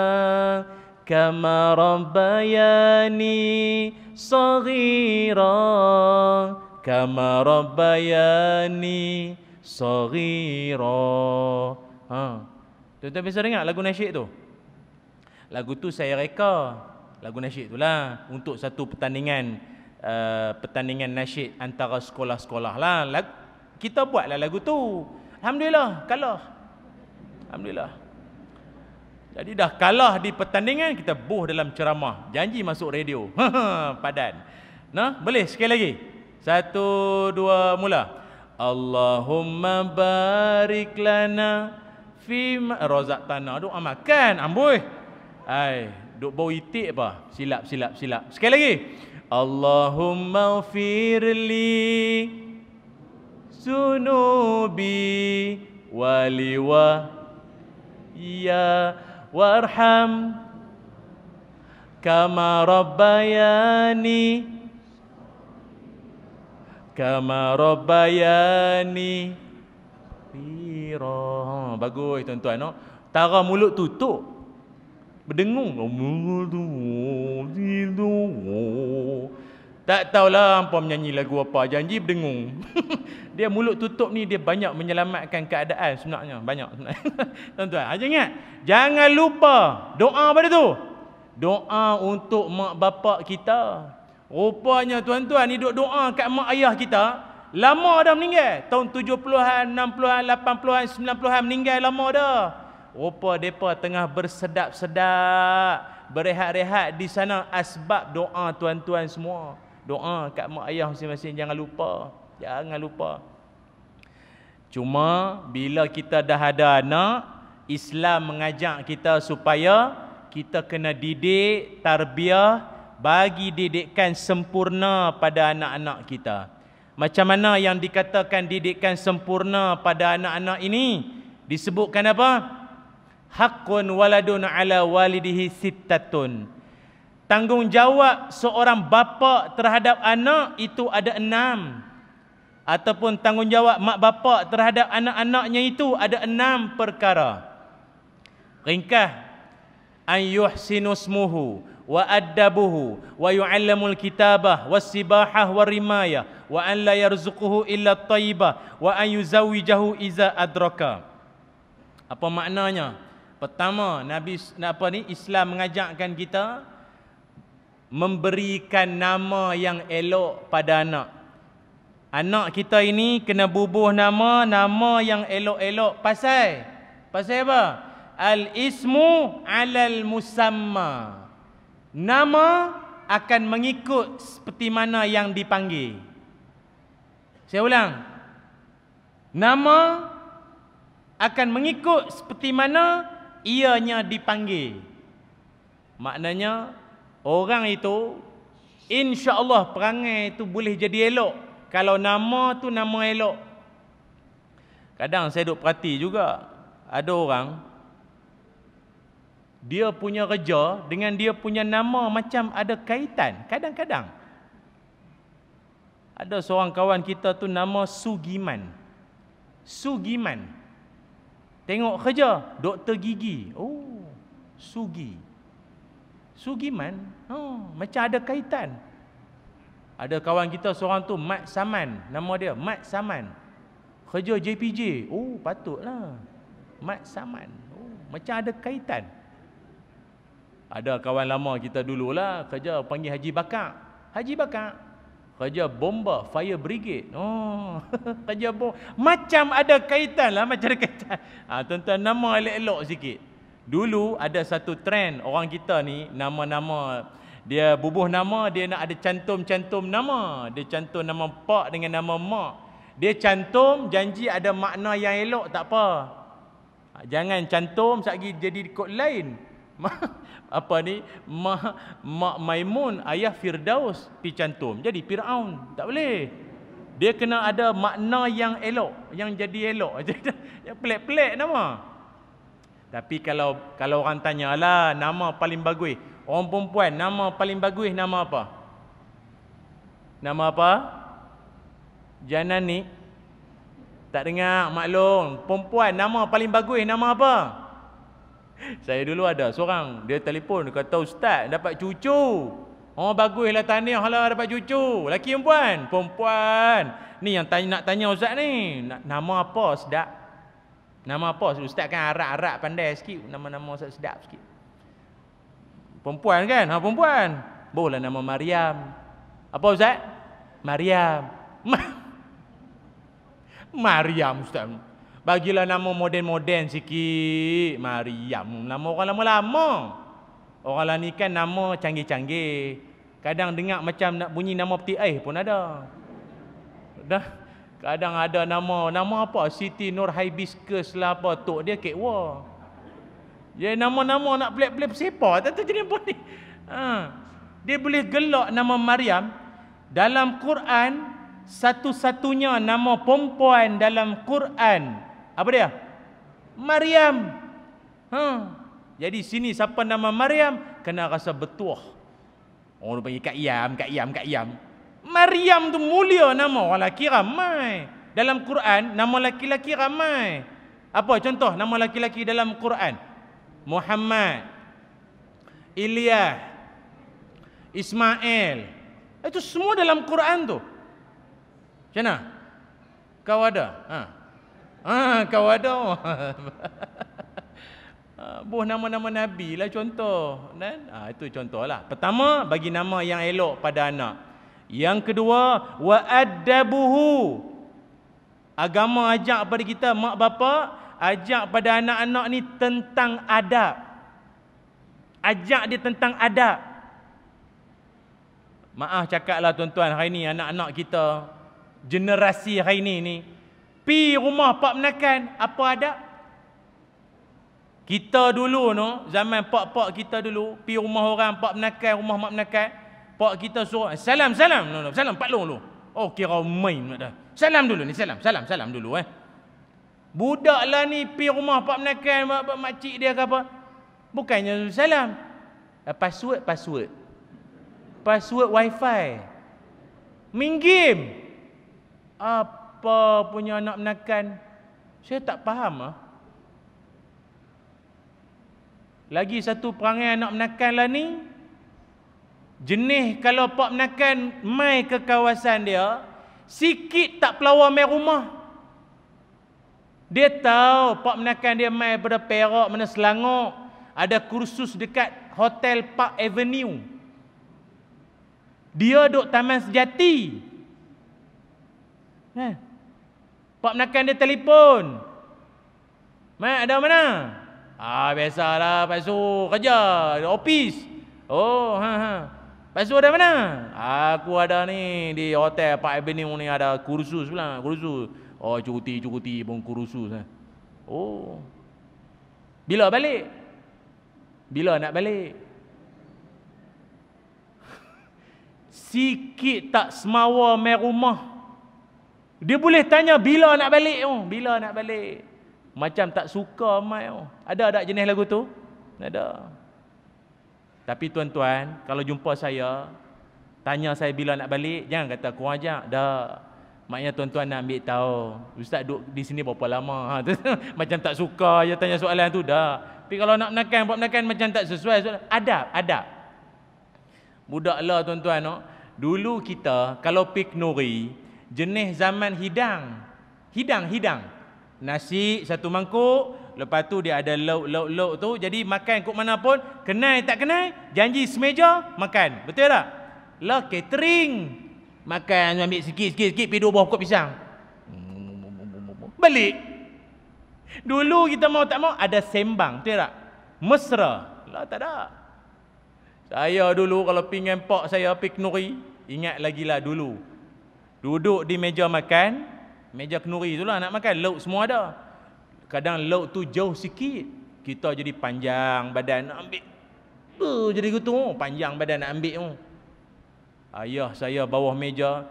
S2: kama rabbayani saghira kama
S1: rabbayani saghira ha tuan-tuan biasa dengar lagu nasyid tu lagu tu saya reka lagu nasyid tu lah untuk satu pertandingan uh, pertandingan nasyid antara sekolah-sekolah lah. Lagu, kita buatlah lagu tu. Alhamdulillah, kalah. Alhamdulillah. Jadi dah kalah di pertandingan, kita buh dalam ceramah. Janji masuk radio. Padan. Nah, boleh sekali lagi. Satu, dua, mula. Allahumma barik lana fima rozak tanah. Duk amakan, ah, amboi. Ai, duk bau itik apa? Silap, silap, silap. Sekali lagi. Allahumma firli sunubi waliwa ya warham kama rabbayani kama rabbayani Bagus tuan-tuan no? Tara mulut tutup berdengung oh, tak tahulah hampa menyanyi lagu apa janji berdengung dia mulut tutup ni dia banyak menyelamatkan keadaan sebenarnya banyak tuan-tuan aja ha, ingat jangan lupa doa pada tu doa untuk mak bapak kita rupanya tuan-tuan hidup doa kat mak ayah kita lama dah meninggal tahun 70-an 60-an 80-an 90-an meninggal lama dah Rupa mereka tengah bersedap-sedap Berehat-rehat di sana Asbab doa tuan-tuan semua Doa kat mak ayah masing-masing Jangan lupa Jangan lupa Cuma bila kita dah ada anak Islam mengajak kita supaya Kita kena didik, tarbiah Bagi didikan sempurna pada anak-anak kita Macam mana yang dikatakan didikan sempurna pada anak-anak ini Disebutkan apa? Apa? Hakun waladun ala walidihi sitatun. Tanggungjawab seorang bapa terhadap anak itu ada enam. Ataupun tanggungjawab mak bapa terhadap anak-anaknya itu ada enam perkara. Ringkah. An yuhsinusmuhu wa adabuhu wa yuallamul kitabah wa sibahah wa rimayah wa an la yarzuquhu illa taibah wa an yuzawijahu iza adraka. Apa maknanya? Pertama, Nabi apa ni Islam mengajarkan kita memberikan nama yang elok pada anak. Anak kita ini kena bubuh nama nama yang elok-elok. Pasal? Pasal apa? Al-ismu 'alal musamma. Nama akan mengikut seperti mana yang dipanggil. Saya ulang. Nama akan mengikut seperti mana ianya dipanggil. Maknanya orang itu insya-Allah perangai itu boleh jadi elok kalau nama tu nama elok. Kadang saya duk perhati juga ada orang dia punya kerja dengan dia punya nama macam ada kaitan kadang-kadang ada seorang kawan kita tu nama Sugiman Sugiman Tengok kerja doktor gigi. Oh, sugi. sugi Sugiman. Oh, ha, macam ada kaitan. Ada kawan kita seorang tu Mat Saman nama dia, Mat Saman. Kerja JPJ. Oh, patutlah. Mat Saman. Oh, macam ada kaitan. Ada kawan lama kita dululah kerja panggil Haji Bakar. Haji Bakar kerja bomba fire brigade oh kerja bom macam ada kaitan lah macam ada kaitan ha, tuan-tuan nama elok-elok sikit dulu ada satu trend orang kita ni nama-nama dia bubuh nama dia nak ada cantum-cantum nama dia cantum nama pak dengan nama mak dia cantum janji ada makna yang elok tak apa ah, jangan cantum sekejap jadi kot lain ma, apa ni ma, ma Maimun ayah Firdaus pi cantum jadi Firaun tak boleh dia kena ada makna yang elok yang jadi elok yang pelik-pelik nama tapi kalau kalau orang tanyalah nama paling bagus orang perempuan nama paling bagus nama apa nama apa Janani tak dengar maklum perempuan nama paling bagus nama apa saya dulu ada seorang dia telefon dia kata ustaz dapat cucu oh baguslah tahniah lah dapat cucu laki perempuan perempuan ni yang tanya, nak tanya ustaz ni nama apa sedap nama apa ustaz kan arak-arak pandai sikit nama-nama ustaz sedap sikit perempuan kan ha perempuan bolehlah nama Maryam apa ustaz Maryam Maryam ustaz Bagilah nama moden-moden sikit. Maryam. Nama orang lama-lama. Orang lain kan nama canggih-canggih. Kadang dengar macam nak bunyi nama peti air pun ada. Dah. Kadang ada nama, nama apa? Siti Nur Hibiscus lah apa. Tok dia kekwa. Ya nama-nama nak pelik-pelik siapa? Tak tahu jenis apa ni. Ha. Dia boleh gelak nama Maryam. Dalam Quran, satu-satunya nama perempuan dalam Quran apa dia? Maryam. Ha. Jadi sini siapa nama Maryam kena rasa bertuah. Orang oh, panggil Kak Yam, Kak Yam, Kak Yam. Maryam tu mulia nama orang lelaki ramai. Dalam Quran nama lelaki-lelaki ramai. Apa contoh nama lelaki-lelaki dalam Quran? Muhammad. Ilyas. Ismail. Itu semua dalam Quran tu. Macam mana? Kau ada? Ha. Ah, kau ada. Ha, Buh nama-nama Nabi lah contoh. Dan, ah, ha, itu contohlah. Pertama, bagi nama yang elok pada anak. Yang kedua, wa adabuhu. Agama ajak pada kita, mak bapa, ajak pada anak-anak ni tentang adab. Ajak dia tentang adab. Maaf cakaplah tuan-tuan, hari ni anak-anak kita, generasi hari ni ni, pi rumah pak menakan apa ada kita dulu no zaman pak-pak kita dulu pi rumah orang pak menakan rumah mak menakan pak kita suruh salam salam no, no salam pak long dulu oh kira main no, dah salam dulu ni salam salam salam dulu eh budak lah ni pi rumah pak menakan mak, mak, mak cik dia ke apa bukannya salam eh, password password password wifi minggim apa ah, apa punya anak menakan. Saya tak faham ah. Lagi satu perangai anak menakan lah ni. Jenih kalau pak menakan mai ke kawasan dia. Sikit tak pelawa mai rumah. Dia tahu pak menakan dia mai pada Perak mana Selangor. Ada kursus dekat Hotel Park Avenue. Dia duduk Taman Sejati. Eh. Pak menakan dia telefon. Mak ada mana? Ah biasalah Pak Su kerja di office. Oh ha ha. Pak Su ada mana? Ah, aku ada ni di hotel Pak Avenue ni ada kursus pula, kursus. Oh cuti cuti pun kursus eh. Oh. Bila balik? Bila nak balik? Sikit tak semawa mai rumah. Dia boleh tanya bila nak balik tu, oh, bila nak balik. Macam tak suka mai tu. Oh. Ada ada jenis lagu tu? Ada. Tapi tuan-tuan, kalau jumpa saya, tanya saya bila nak balik, jangan kata kau ajak. Dah. Maknanya tuan-tuan nak ambil tahu, ustaz duduk di sini berapa lama? Ha, macam tak suka je tanya soalan tu. Dah. Tapi kalau nak menekan, buat menekan macam tak sesuai soalan. Adab, adab. Budak lah tuan-tuan. No. Oh. Dulu kita, kalau nuri jenis zaman hidang. Hidang, hidang. Nasi satu mangkuk, lepas tu dia ada lauk-lauk-lauk tu. Jadi makan kok mana pun, kenai tak kenai, janji semeja makan. Betul tak? Lah catering. Makan ambil sikit-sikit-sikit pi dua buah pokok pisang. Balik. Dulu kita mau tak mau ada sembang, betul tak? Mesra. Lah tak ada. Saya dulu kalau pingin pak saya piknuri, ingat lagi lah dulu. Duduk di meja makan, meja kenuri tu lah nak makan, lauk semua ada. Kadang lauk tu jauh sikit, kita jadi panjang badan nak ambil. Buh, jadi gitu, oh, panjang badan nak ambil. Ayah saya bawah meja,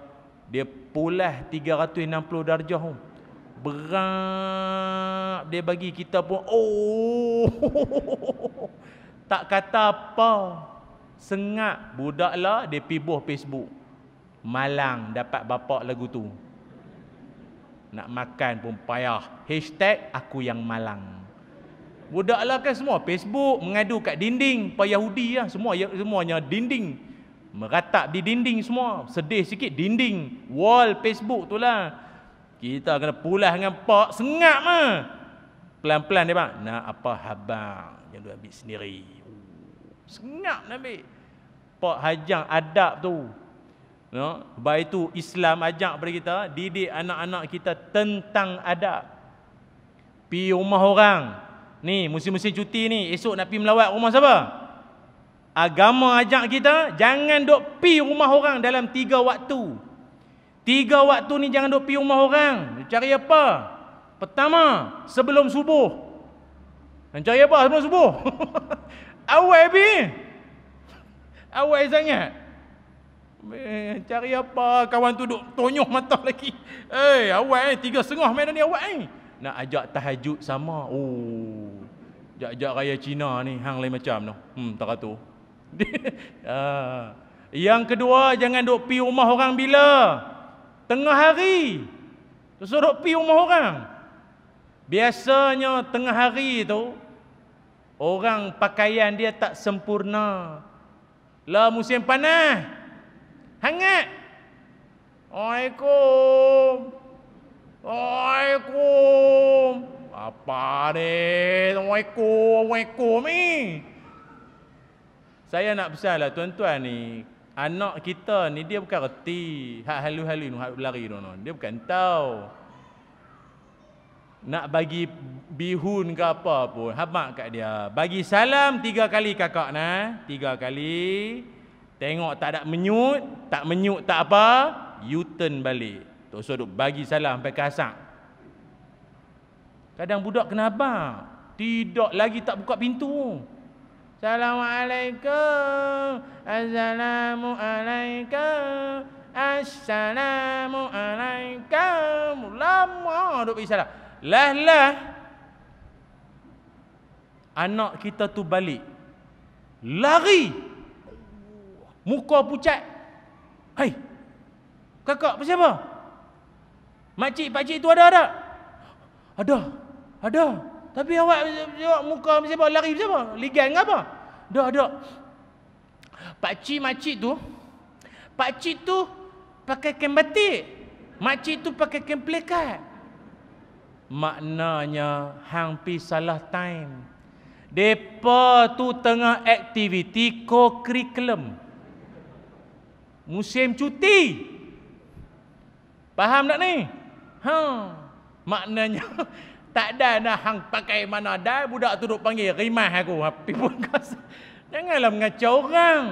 S1: dia pulas 360 darjah. Berak dia bagi kita pun, oh, tak kata apa. Sengat budak lah, dia pibuh Facebook malang dapat bapak lagu tu nak makan pun payah hashtag aku yang malang budak lah kan semua facebook mengadu kat dinding payah Yahudi lah semua semuanya dinding meratap di dinding semua sedih sikit dinding wall facebook tu lah kita kena pulas dengan pak sengat mah pelan-pelan dia pak nak apa habang yang dia ambil sendiri sengat nak ambil pak hajang adab tu Ya, sebab itu Islam ajak pada kita didik anak-anak kita tentang adab. Pi rumah orang. Ni musim-musim cuti ni esok nak pi melawat rumah siapa? Agama ajak kita jangan dok pi rumah orang dalam tiga waktu. Tiga waktu ni jangan dok pi rumah orang. Cari apa? Pertama, sebelum subuh. Dan cari apa sebelum subuh? Awal bi. Awal sangat. Eh, cari apa kawan tu duk tonyoh mata lagi. Eh, awal eh, tiga setengah main ni awal eh. Nak ajak tahajud sama. Oh, jak-jak raya Cina ni, hang lain macam tu. Hmm, tak tu. Ah. Yang kedua, jangan duk pi rumah orang bila? Tengah hari. Terus duk pi rumah orang. Biasanya tengah hari tu, orang pakaian dia tak sempurna. Lah musim panas, oi kum, oi kum, apa ni oi kum ni saya nak pesan lah tuan-tuan ni anak kita ni dia bukan reti hak halu-halu ni hak lari dia bukan tahu nak bagi bihun ke apa pun habak kat dia bagi salam tiga kali kakak nah tiga kali Tengok tak ada menyut, tak menyut tak apa, you turn balik. Tok Ustaz duk bagi salam sampai kasar. Kadang budak kena abang. Tidak lagi tak buka pintu. Assalamualaikum. Assalamualaikum. Assalamualaikum. Lama duk bagi salam. Lah lah. Anak kita tu balik. Lari. Lari. Muka pucat. Hai. Kakak apa siapa? Makcik pakcik tu ada ada, Ada. Ada. Tapi awak jawab muka apa siapa? Lari apa siapa? Ligan ke apa? Ada, ada. Pakcik makcik tu. Pakcik tu pakai kain batik. Makcik tu pakai kain pelikat. Maknanya hang pi salah time. Depa tu tengah aktiviti co-curriculum musim cuti. Faham tak ni? Ha. Maknanya tak ada nak hang pakai mana dah budak tu duk panggil rimah aku api ha, pun kasar. Janganlah mengacau orang.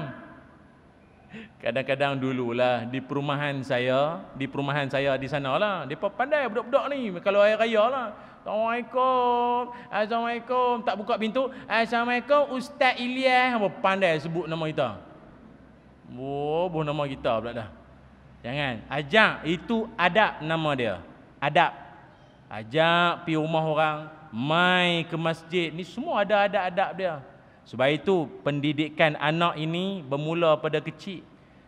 S1: Kadang-kadang dululah di perumahan saya, di perumahan saya di sana lah. Mereka pandai budak-budak ni kalau air raya lah. Assalamualaikum. Assalamualaikum. Tak buka pintu. Assalamualaikum Ustaz Ilyas. Apa pandai sebut nama kita. Oh, buh nama kita pula dah. Jangan. Ajak itu adab nama dia. Adab. Ajak pi rumah orang, mai ke masjid. Ni semua ada adab-adab dia. Sebab itu pendidikan anak ini bermula pada kecil.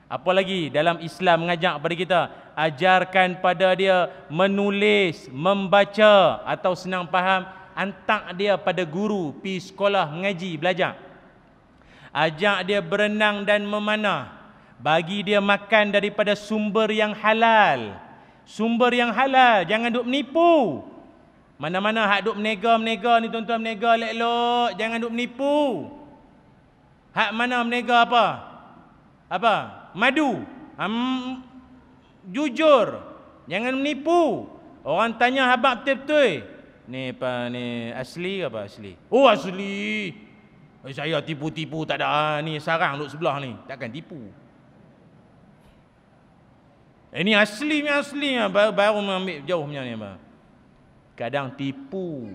S1: Apa lagi dalam Islam mengajak pada kita ajarkan pada dia menulis, membaca atau senang faham antak dia pada guru pi sekolah mengaji belajar ajak dia berenang dan memanah bagi dia makan daripada sumber yang halal sumber yang halal jangan duk menipu mana-mana hak duk menega menega ni tuan-tuan menega elok jangan duk menipu hak mana menega apa apa madu am jujur jangan menipu orang tanya habak betul-betul ni apa ni asli apa asli oh asli. Eh, saya tipu-tipu tak ada ah, ni sarang duduk sebelah ni. Takkan tipu. Eh, ini asli ni asli ni. Baru, baru ambil jauh punya ni. Kadang tipu.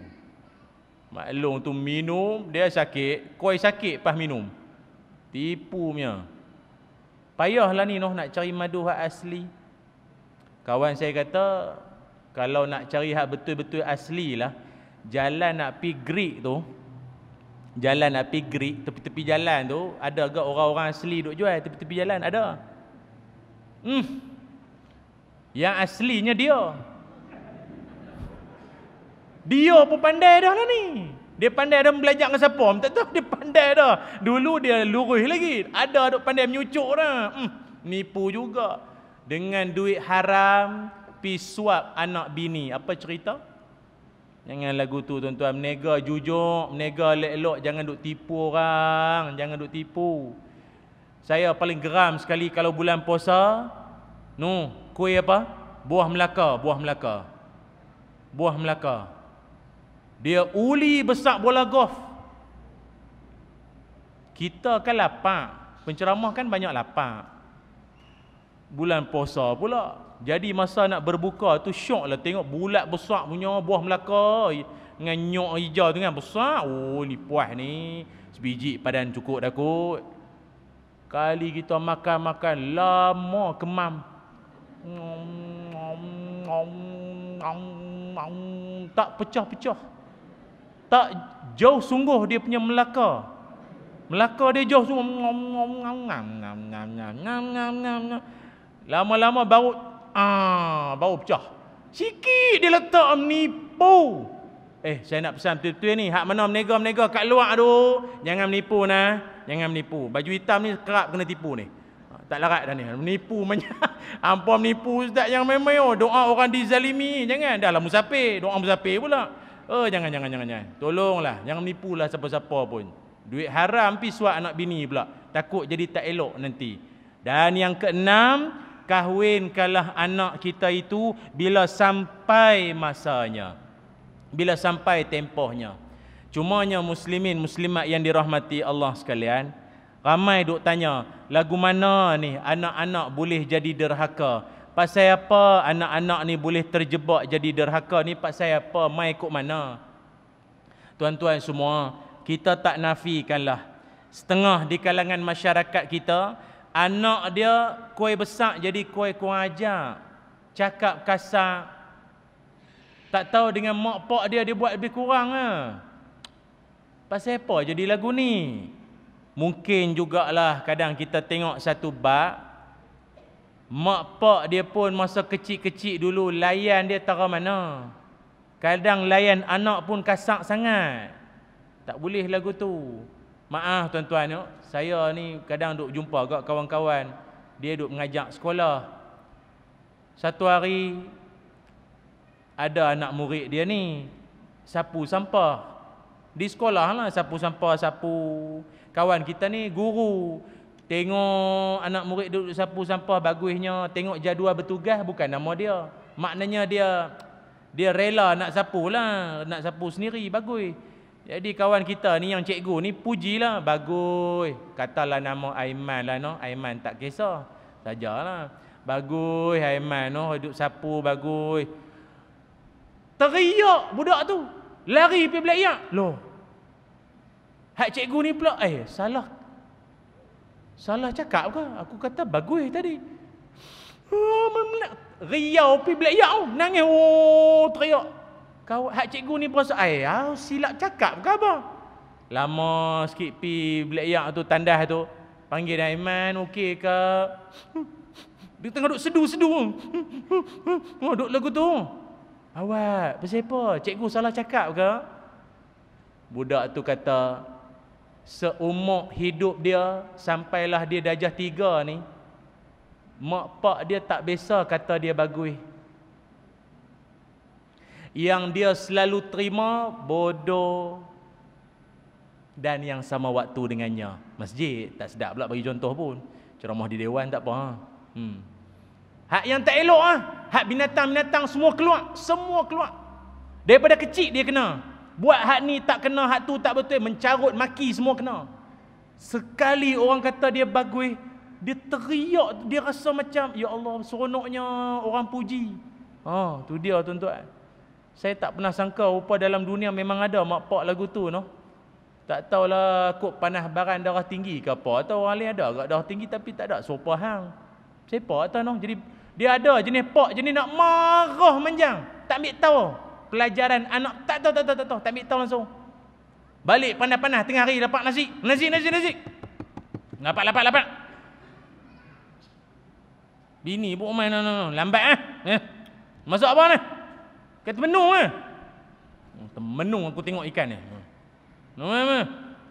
S1: Maklum tu minum, dia sakit. Koi sakit pas minum. Tipu punya. lah ni noh nak cari madu hak asli. Kawan saya kata, kalau nak cari hak betul-betul asli lah, jalan nak pi Greek tu, jalan api Greek tepi-tepi jalan tu ada agak orang-orang asli duk jual tepi-tepi jalan ada. Hmm. Yang aslinya dia. Dia pun pandai dah lah ni. Dia pandai dah belajar dengan siapa? Tak tahu dia pandai dah. Dulu dia lurus lagi. Ada duk pandai menyucuk dah. Hmm. Nipu juga. Dengan duit haram pi suap anak bini. Apa cerita? Jangan lagu tu tuan-tuan menega jujur, menega elok-elok jangan duk tipu orang, jangan duk tipu. Saya paling geram sekali kalau bulan puasa, nu, kuih apa? Buah Melaka, buah Melaka. Buah Melaka. Dia uli besar bola golf. Kita kan lapar. Penceramah kan banyak lapak. Bulan puasa pula. Jadi masa nak berbuka tu syok lah tengok bulat besar punya buah melaka dengan nyok hijau tu kan besar. Oh ni puas ni. Sebiji padan cukup dah kot. Kali kita makan-makan lama kemam. Tak pecah-pecah. Tak jauh sungguh dia punya melaka. Melaka dia jauh sungguh. Lama-lama baru ah, baru pecah. Sikit dia letak menipu. Eh, saya nak pesan tu-tu ni. Hak mana menega-menega kat luar tu. Jangan menipu nah. Jangan menipu. Baju hitam ni kerap kena tipu ni. Ah, tak larat dah ni. Menipu banyak. Ampun menipu ustaz yang main-main. Oh, doa orang dizalimi. Jangan. Dah lah musafir. Doa musafir pula. Oh, jangan, jangan, jangan. jangan. Tolonglah. Jangan menipu lah siapa-siapa pun. Duit haram pi suat anak bini pula. Takut jadi tak elok nanti. Dan yang keenam, kahwinkanlah anak kita itu bila sampai masanya bila sampai tempohnya cumanya muslimin muslimat yang dirahmati Allah sekalian ramai duk tanya lagu mana ni anak-anak boleh jadi derhaka pasal apa anak-anak ni boleh terjebak jadi derhaka ni pasal apa mai ikut mana tuan-tuan semua kita tak nafikanlah setengah di kalangan masyarakat kita Anak dia kuih besar jadi kuih kuih ajar. Cakap kasar. Tak tahu dengan mak pak dia dia buat lebih kurang lah. Pasal apa jadi lagu ni? Mungkin jugalah kadang kita tengok satu bak. Mak pak dia pun masa kecil-kecil dulu layan dia tahu mana. Kadang layan anak pun kasar sangat. Tak boleh lagu tu. Maaf tuan-tuan tengok, saya ni kadang duk jumpa kat kawan-kawan, dia duk mengajak sekolah. Satu hari ada anak murid dia ni sapu sampah. Di sekolah lah sapu sampah, sapu. Kawan kita ni guru. Tengok anak murid duduk sapu sampah bagusnya. Tengok jadual bertugas bukan nama dia. Maknanya dia dia rela nak sapu lah. Nak sapu sendiri bagus. Jadi kawan kita ni yang cikgu ni pujilah bagus. Katalah nama Aiman lah no Aiman tak kisah. Sajalah. Bagus Aiman no hidup sapu bagus. Teriak budak tu. Lari pergi belakang. Loh. Hak cikgu ni pula eh salah. Salah cakap ke? Aku kata bagus tadi. Oh, memang riau pergi belakang. Oh, nangis. Oh, teriak. Kau hak cikgu ni pun ai silap cakap ke apa lama sikit pi beli yak tu tandas tu panggil Aiman okey ke dia tengah duk sedu-sedu oh, duk lagu tu awak apa? cikgu salah cakap ke budak tu kata seumur hidup dia sampailah dia dajah tiga ni mak pak dia tak biasa kata dia bagus yang dia selalu terima bodoh dan yang sama waktu dengannya masjid tak sedap pula bagi contoh pun ceramah di dewan tak apa ha? hmm. hak yang tak elok ah ha? hak binatang-binatang semua keluar semua keluar daripada kecil dia kena buat hak ni tak kena hak tu tak betul mencarut maki semua kena sekali orang kata dia bagus dia teriak dia rasa macam ya Allah seronoknya orang puji ha tu dia tuan-tuan saya tak pernah sangka rupa dalam dunia memang ada mak pak lagu tu noh. Tak tahulah kok panas baran darah tinggi ke apa atau orang lain ada agak darah tinggi tapi tak ada serupa hang. Siapa atau noh? Jadi dia ada jenis pak jenis nak marah menjang. Tak ambil tahu. Pelajaran anak tak tahu tak tahu tak tahu tak ambil tahu langsung. Balik panah panah, tengah hari dapat nasi. Nasi nasi nasi. Dapat lapak lapak. Bini pun main no, no, no. lambat eh. eh. Masuk apa ni? Kata menung eh. Hmm, temenung aku tengok ikan ni. Hmm.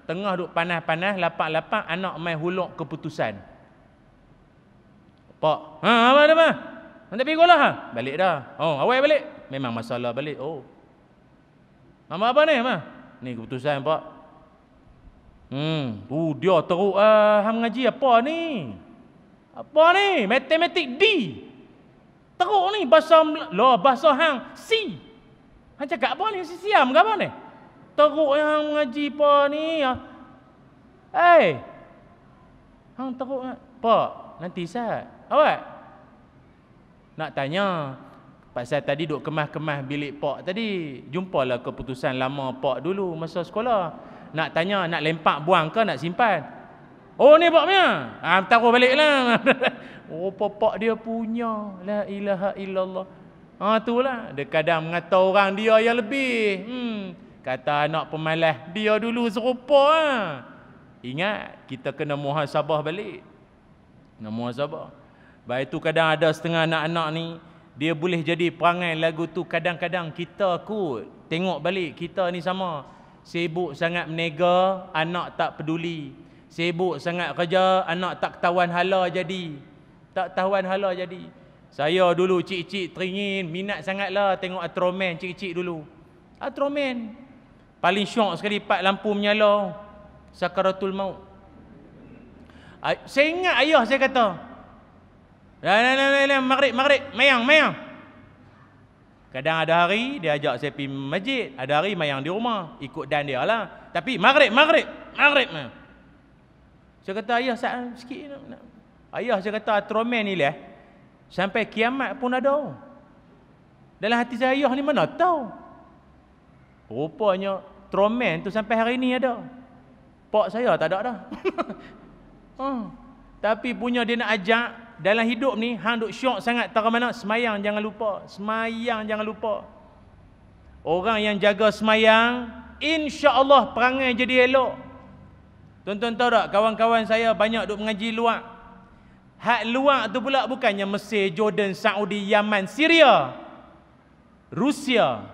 S1: Tengah duk panah-panah, lapak-lapak, anak main hulok keputusan. Pak, ha, apa dia mah? Nanti pergi lah. Balik dah. Oh, awal balik. Memang masalah balik. Oh. nama apa ni, mah? Ni keputusan, pak. Hmm, tu uh, dia teruk ah uh, hang ngaji apa ni? Apa ni? Matematik D teruk ni bahasa lo bahasa hang si hang cakap apa ni si siam ke apa ni teruk yang mengaji apa ni hei ah. eh. hang teruk pak nanti sat awak nak tanya saya tadi duk kemas-kemas bilik pak tadi jumpalah keputusan lama pak dulu masa sekolah nak tanya nak lempak buang ke nak simpan oh ni pak punya ah, taruh balik lah Oh papak dia punya la ilaha illallah. Ha itulah. Dia kadang mengata orang dia yang lebih. Hmm. Kata anak pemalas dia dulu serupa ha. Ingat kita kena muhasabah balik. Kena muhasabah. Baik tu kadang ada setengah anak-anak ni dia boleh jadi perangai lagu tu kadang-kadang kita kut tengok balik kita ni sama sibuk sangat menega anak tak peduli sibuk sangat kerja anak tak ketahuan hala jadi tak tahuan hala jadi. Saya dulu cik-cik teringin, minat sangatlah tengok Atroman cik-cik dulu. Atroman. Paling syok sekali pat lampu menyala. Sakaratul maut. Saya ingat ayah saya kata. Lah, lah lah lah lah maghrib maghrib mayang mayang. Kadang ada hari dia ajak saya pergi masjid, ada hari mayang di rumah, ikut dan dia lah. Tapi maghrib maghrib maghrib. Saya kata ayah sat ah, sikit nak, nak Ayah saya kata Ultraman ni leh, Sampai kiamat pun ada. Dalam hati saya ayah ni mana tahu. Rupanya Ultraman tu sampai hari ni ada. Pak saya tak ada dah. oh. Tapi punya dia nak ajak dalam hidup ni hang duk syok sangat tak mana semayang jangan lupa. Semayang jangan lupa. Orang yang jaga semayang insya-Allah perangai jadi elok. Tonton tahu tak kawan-kawan saya banyak duk mengaji luar. Hak luar tu pula bukannya Mesir, Jordan, Saudi, Yaman, Syria. Rusia,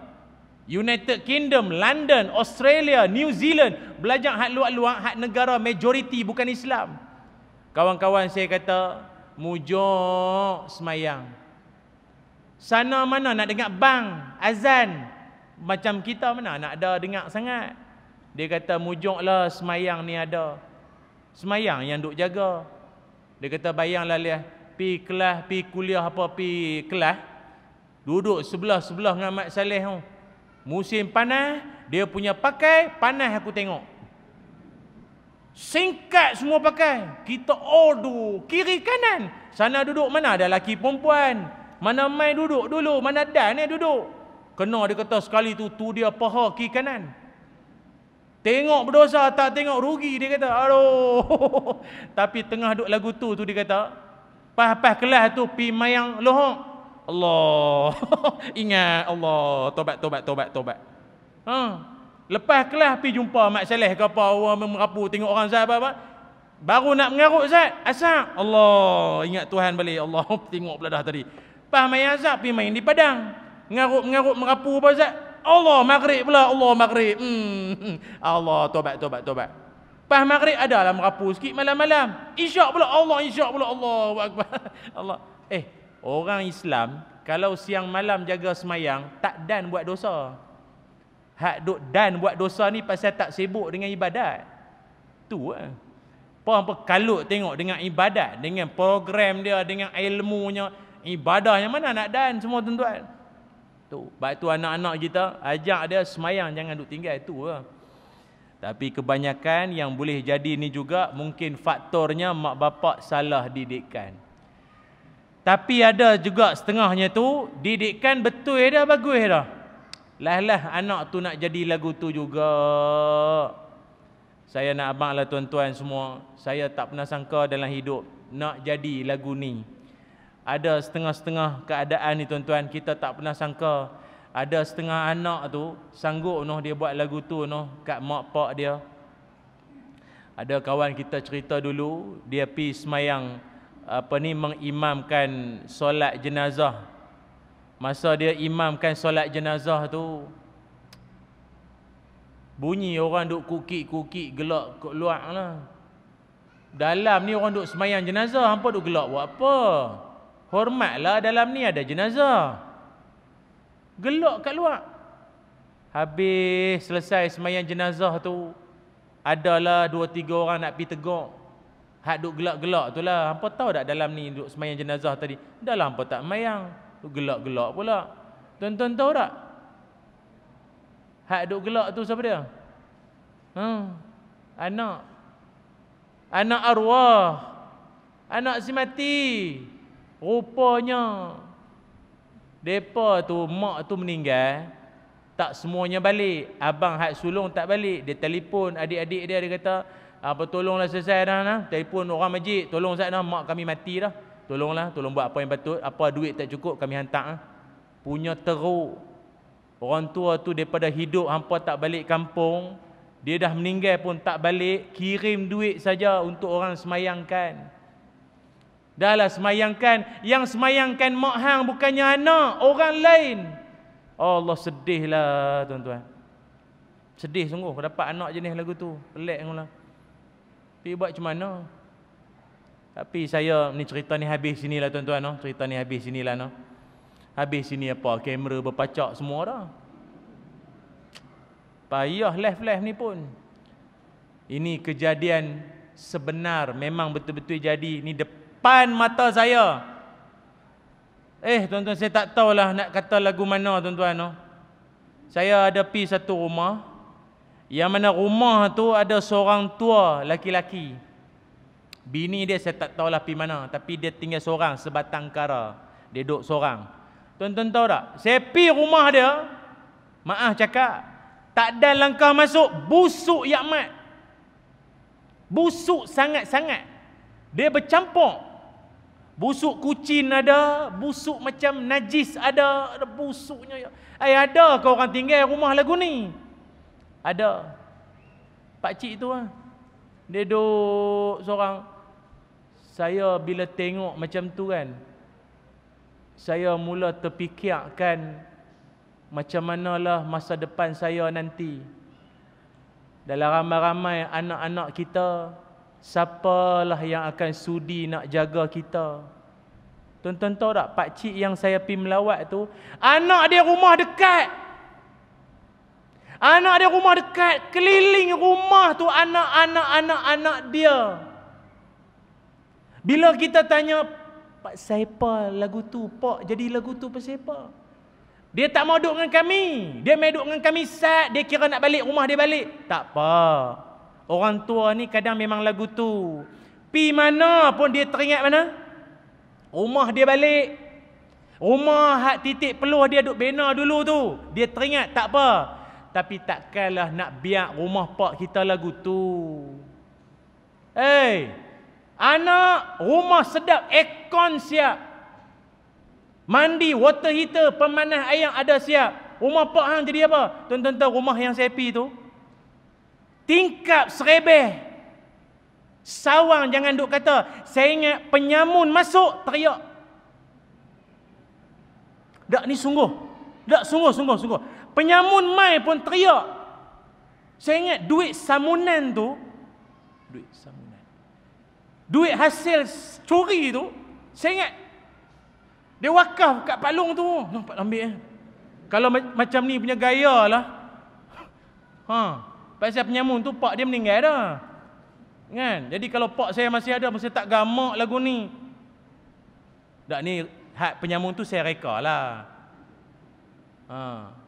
S1: United Kingdom, London, Australia, New Zealand. Belajar hak luar-luar, hak negara majoriti bukan Islam. Kawan-kawan saya kata, mujok semayang. Sana mana nak dengar bang, azan. Macam kita mana nak ada dengar sangat. Dia kata, lah semayang ni ada. Semayang yang duk jaga. Dia kata bayanglah dia pi kelas, pi kuliah apa pi kelas duduk sebelah-sebelah dengan Mat Saleh tu. Musim panas, dia punya pakai panas aku tengok. Singkat semua pakai. Kita ordu kiri kanan. Sana duduk mana ada laki perempuan. Mana mai duduk dulu, mana dan eh duduk. Kena dia kata sekali tu tu dia paha kiri kanan. Tengok berdosa tak tengok rugi dia kata. Aduh. Tapi tengah duk lagu tu tu dia kata, pas-pas kelas tu pi mayang lohok. Allah. Ingat Allah, tobat tobat tobat tobat. Ha. Lepas kelas pi jumpa mak saleh ke apa orang merapu tengok orang sahabat apa. -apa. Baru nak mengarut Ustaz. Asap. Allah, ingat Tuhan balik. Allah tengok pula dah tadi. Pas main azab pi main di padang. Mengarut mengarut merapu apa Ustaz? Allah maghrib pula Allah maghrib hmm, hmm, hmm. Allah tobat tobat tobat Pas maghrib ada lah merapu sikit malam-malam Isyak pula Allah isyak pula Allah Allah Eh orang Islam Kalau siang malam jaga semayang Tak dan buat dosa Hak duk dan buat dosa ni pasal tak sibuk dengan ibadat Tu lah eh. Puan kalut tengok dengan ibadat Dengan program dia, dengan ilmunya Ibadahnya mana nak dan semua tuan-tuan Tu. baik tu anak-anak kita ajak dia semayang jangan duduk tinggal tu lah. Tapi kebanyakan yang boleh jadi ni juga mungkin faktornya mak bapak salah didikan. Tapi ada juga setengahnya tu didikan betul dah bagus dah. Lah-lah anak tu nak jadi lagu tu juga. Saya nak abang lah tuan-tuan semua. Saya tak pernah sangka dalam hidup nak jadi lagu ni ada setengah-setengah keadaan ni tuan-tuan kita tak pernah sangka ada setengah anak tu sanggup noh dia buat lagu tu noh kat mak pak dia ada kawan kita cerita dulu dia pi semayang apa ni mengimamkan solat jenazah masa dia imamkan solat jenazah tu bunyi orang duk kukik-kukik gelak kat luar lah dalam ni orang duk semayang jenazah hampa duk gelak buat apa Hormatlah dalam ni ada jenazah. Gelok kat luar. Habis selesai semayan jenazah tu. Adalah dua tiga orang nak pergi tegur. Hak duk gelak-gelak tu lah. Hampa tahu tak dalam ni duk semayang jenazah tadi. Dah lah hampa tak mayang. Gelak-gelak pula. Tuan-tuan tahu tak? Hak duk gelak tu siapa dia? Hmm. Anak. Anak arwah. Anak si mati. Anak si mati. Rupanya depa tu mak tu meninggal, tak semuanya balik. Abang hak sulung tak balik. Dia telefon adik-adik dia dia kata, apa ah, tolonglah selesai dah nah. Telefon orang masjid, tolong sat nah mak kami mati dah. Tolonglah, tolong buat apa yang patut. Apa duit tak cukup kami hantar nah. Punya teruk. Orang tua tu daripada hidup hampa tak balik kampung, dia dah meninggal pun tak balik, kirim duit saja untuk orang semayangkan. Dahlah semayangkan. Yang semayangkan mak hang bukannya anak. Orang lain. Allah sedihlah tuan-tuan. Sedih sungguh dapat anak jenis lagu tu. Pelik pula. Tapi buat macam mana? Tapi saya ni cerita ni habis sinilah tuan-tuan no. Cerita ni habis sini lah. no. Habis sini apa? Kamera berpacak semua orang. Payah live-live ni pun. Ini kejadian sebenar memang betul-betul jadi. Ni depan depan mata saya. Eh tuan-tuan saya tak tahulah nak kata lagu mana tuan-tuan. Oh. Saya ada pi satu rumah. Yang mana rumah tu ada seorang tua laki-laki. Bini dia saya tak tahulah pi mana. Tapi dia tinggal seorang sebatang kara. Dia duduk seorang. Tuan-tuan tahu tak? Saya pi rumah dia. Maaf cakap. Tak ada langkah masuk. Busuk yakmat. Busuk sangat-sangat. Dia bercampur. Busuk kucing ada, busuk macam najis ada, ada busuknya. Ai eh, ada ke orang tinggal rumah lagu ni? Ada. Pak cik tu ah. Dia duduk seorang. Saya bila tengok macam tu kan. Saya mula terfikirkan macam manalah masa depan saya nanti. Dalam ramai-ramai anak-anak kita, Siapalah yang akan sudi nak jaga kita? Tonton tuan tahu tak pak cik yang saya pi melawat tu, anak dia rumah dekat. Anak dia rumah dekat, keliling rumah tu anak-anak-anak-anak dia. Bila kita tanya pak siapa lagu tu, pak jadi lagu tu pasal siapa? Dia tak mau duduk dengan kami. Dia mai duduk dengan kami sat, dia kira nak balik rumah dia balik. Tak apa. Orang tua ni kadang memang lagu tu. Pi mana pun dia teringat mana? Rumah dia balik. Rumah hak titik peluh dia duk bina dulu tu. Dia teringat tak apa. Tapi takkanlah nak biar rumah pak kita lagu tu. Hey, Anak rumah sedap. ekon siap. Mandi water heater. Pemanah ayam ada siap. Rumah pak hang jadi apa? Tuan-tuan rumah yang sepi tu tingkap serebeh sawang jangan duk kata saya ingat penyamun masuk teriak dak ni sungguh dak sungguh sungguh sungguh penyamun mai pun teriak saya ingat duit samunan tu duit samunan duit hasil curi tu saya ingat dia wakaf kat palung tu nampak ambil eh kalau macam ni punya gaya lah ha Pasal penyamun tu pak dia meninggal dah. Kan? Jadi kalau pak saya masih ada, mesti tak gamak lagu ni. Tak ni, hak penyamun tu saya rekalah. lah. Ha.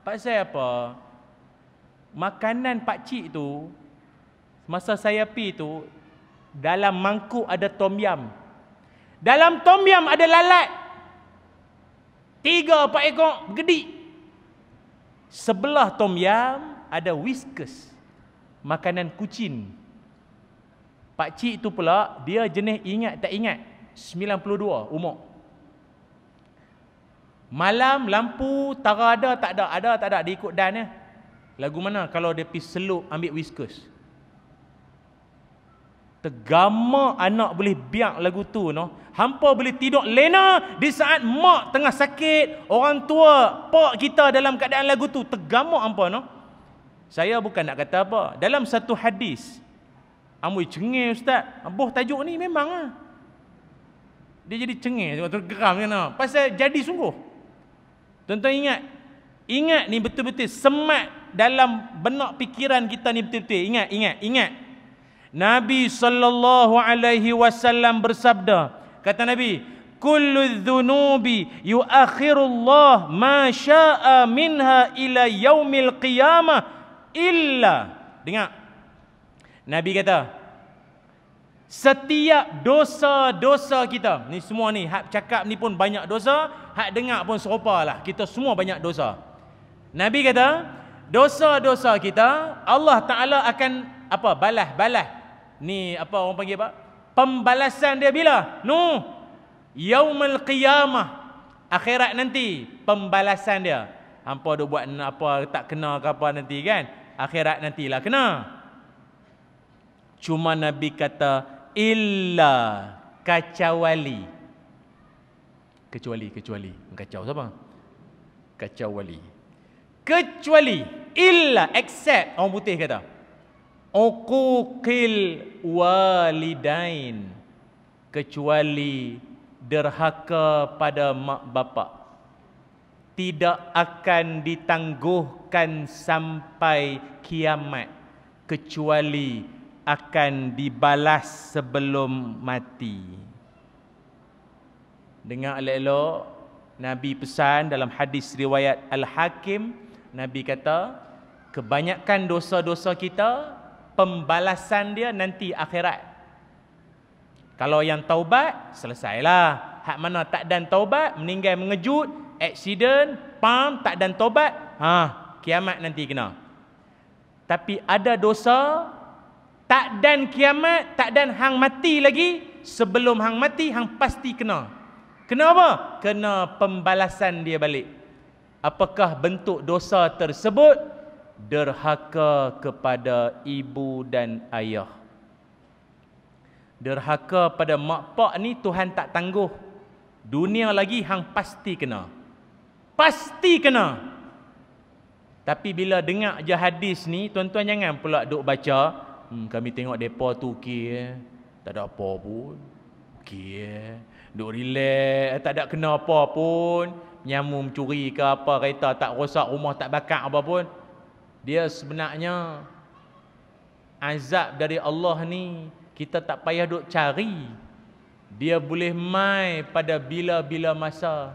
S1: Pasal apa? Makanan Pak Cik tu, masa saya pi tu, dalam mangkuk ada tom yam. Dalam tom yam ada lalat. Tiga, Pak ekor, gedik. Sebelah tom yam, ada whiskers makanan kucing. Pak cik tu pula dia jenis ingat tak ingat 92 umur. Malam lampu tak ada tak ada, ada tak ada dia ikut dan eh. Lagu mana kalau dia pergi seluk ambil whiskers. Tergama anak boleh biak lagu tu no. Hampa boleh tidur lena di saat mak tengah sakit, orang tua, pak kita dalam keadaan lagu tu tergama hampa no. Saya bukan nak kata apa. Dalam satu hadis. Amboi cengih ustaz. Ah, boh tajuk ni memang lah. Dia jadi cengih. Dia tergeram kan. Ah. Pasal jadi sungguh. Tuan-tuan ingat. Ingat ni betul-betul semat dalam benak pikiran kita ni betul-betul. Ingat, ingat, ingat. Nabi saw bersabda. Kata Nabi, "Kullu dhunubi yuakhirullah ma syaa'a minha ila yaumil qiyamah." illa dengar nabi kata setiap dosa-dosa kita ni semua ni hak cakap ni pun banyak dosa hak dengar pun serupa lah. kita semua banyak dosa nabi kata dosa-dosa kita Allah Taala akan apa balas balas ni apa orang panggil apa pembalasan dia bila nu yaumul qiyamah akhirat nanti pembalasan dia hampa dok buat apa tak kena ke apa nanti kan akhirat nantilah kena. Cuma Nabi kata illa kacawali. Kecuali, kecuali. Kacau siapa? Kacau Kecuali illa except orang putih kata. Uquqil walidain. Kecuali derhaka pada mak bapak. Tidak akan ditangguh bukan sampai kiamat kecuali akan dibalas sebelum mati. Dengar elok-elok Nabi pesan dalam hadis riwayat Al-Hakim Nabi kata kebanyakan dosa-dosa kita pembalasan dia nanti akhirat. Kalau yang taubat selesailah. Hak mana tak dan taubat meninggal mengejut, accident, pam tak dan taubat. Ha, kiamat nanti kena. Tapi ada dosa tak dan kiamat, tak dan hang mati lagi, sebelum hang mati hang pasti kena. Kena apa? Kena pembalasan dia balik. Apakah bentuk dosa tersebut? Derhaka kepada ibu dan ayah. Derhaka pada mak pak ni Tuhan tak tangguh. Dunia lagi hang pasti kena. Pasti kena. Tapi bila dengar je hadis ni, tuan-tuan jangan pula duk baca, hmm, kami tengok depa tu okey eh. Tak ada apa pun. Okey eh. Duk relax, eh, tak ada kena apa pun. Nyamum curi ke apa kereta tak rosak rumah tak bakar apa pun. Dia sebenarnya azab dari Allah ni kita tak payah duk cari. Dia boleh mai pada bila-bila masa.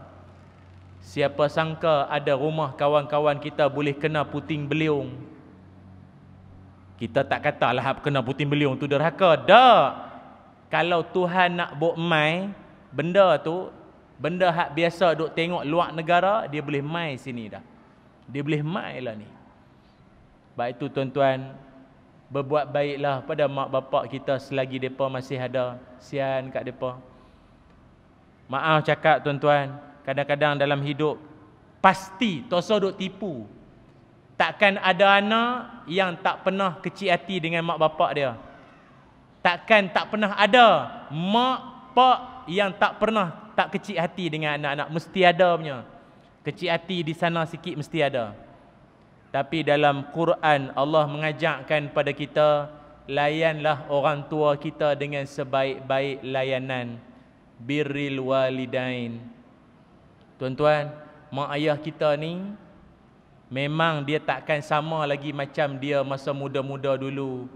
S1: Siapa sangka ada rumah kawan-kawan kita boleh kena puting beliung. Kita tak kata lah kena puting beliung tu derhaka. Tak. Kalau Tuhan nak buat mai, benda tu, benda hak biasa duk tengok luar negara, dia boleh mai sini dah. Dia boleh mai lah ni. Baik itu tuan-tuan, berbuat baiklah pada mak bapak kita selagi mereka masih ada. Sian kat mereka. Maaf cakap tuan-tuan, kadang-kadang dalam hidup pasti tosa duk tipu takkan ada anak yang tak pernah kecil hati dengan mak bapak dia takkan tak pernah ada mak pak yang tak pernah tak kecil hati dengan anak-anak mesti ada punya kecil hati di sana sikit mesti ada tapi dalam Quran Allah mengajakkan pada kita layanlah orang tua kita dengan sebaik-baik layanan birril walidain Tuan-tuan, mak ayah kita ni memang dia takkan sama lagi macam dia masa muda-muda dulu.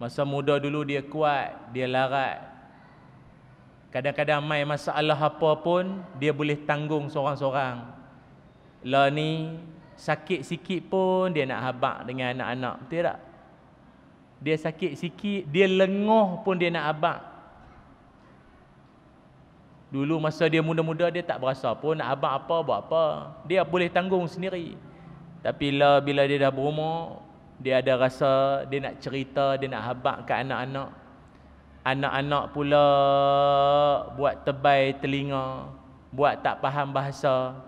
S1: Masa muda dulu dia kuat, dia larat. Kadang-kadang mai masalah apa pun dia boleh tanggung seorang-seorang. Lah ni sakit sikit pun dia nak habak dengan anak-anak, betul tak? Dia sakit sikit, dia lenguh pun dia nak habak. Dulu masa dia muda-muda dia tak berasa pun nak abang apa buat apa. Dia boleh tanggung sendiri. Tapi la bila dia dah berumur, dia ada rasa dia nak cerita, dia nak habak ke anak-anak. Anak-anak pula buat tebai telinga, buat tak faham bahasa.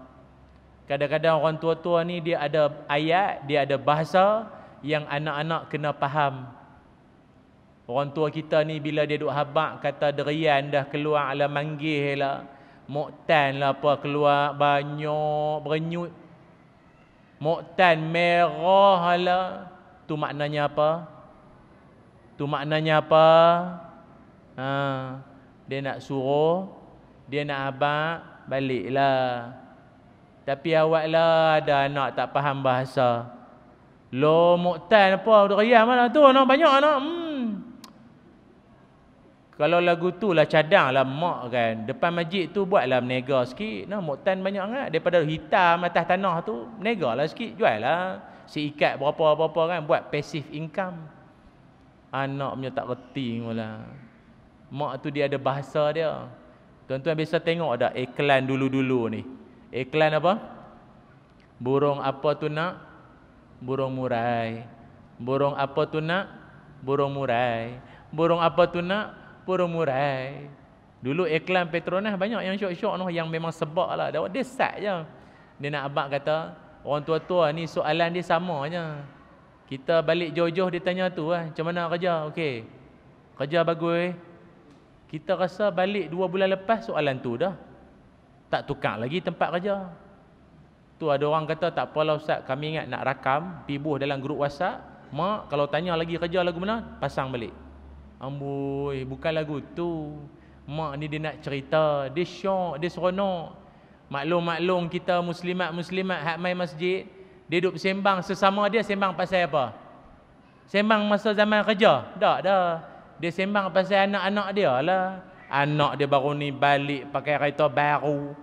S1: Kadang-kadang orang tua-tua ni dia ada ayat, dia ada bahasa yang anak-anak kena faham. Orang tua kita ni bila dia duk habak kata derian dah keluar ala manggih lah. Moktan lah apa keluar banyak berenyut. Moktan merah lah. Tu maknanya apa? Tu maknanya apa? Ha. Dia nak suruh. Dia nak habak. lah. Tapi awak lah ada anak tak faham bahasa. Loh, Moktan apa? Derian mana tu? Anak banyak anak. Hmm. Kalau lagu tu lah cadang lah mak kan. Depan masjid tu buat lah menega sikit. Nah, muktan banyak sangat. Daripada hitam atas tanah tu, menega lah sikit. Jual lah. Si Seikat berapa-berapa kan. Buat passive income. Anak punya tak reti pula. Mak tu dia ada bahasa dia. Tuan-tuan biasa tengok ada iklan dulu-dulu ni. Iklan apa? Burung apa tu nak? Burung murai. Burung apa tu nak? Burung murai. Burung apa tu nak? murai. Dulu iklan Petronas banyak yang syok-syok noh yang memang sebab lah. Dia sat je. Dia nak abang kata, orang tua-tua ni soalan dia sama je. Kita balik jauh-jauh dia tanya tu lah. Macam mana kerja? Okey. Kerja bagus. Kita rasa balik dua bulan lepas soalan tu dah. Tak tukar lagi tempat kerja. Tu ada orang kata tak apalah Ustaz kami ingat nak rakam. Pibuh dalam grup WhatsApp. Mak kalau tanya lagi kerja lagu mana pasang balik. Amboi, bukan lagu tu. Mak ni dia nak cerita. Dia syok, dia seronok. Maklum-maklum kita muslimat-muslimat hak main masjid. Dia duduk sembang. Sesama dia sembang pasal apa? Sembang masa zaman kerja? Tak dah. Dia sembang pasal anak-anak dia lah. Anak dia baru ni balik pakai kereta baru.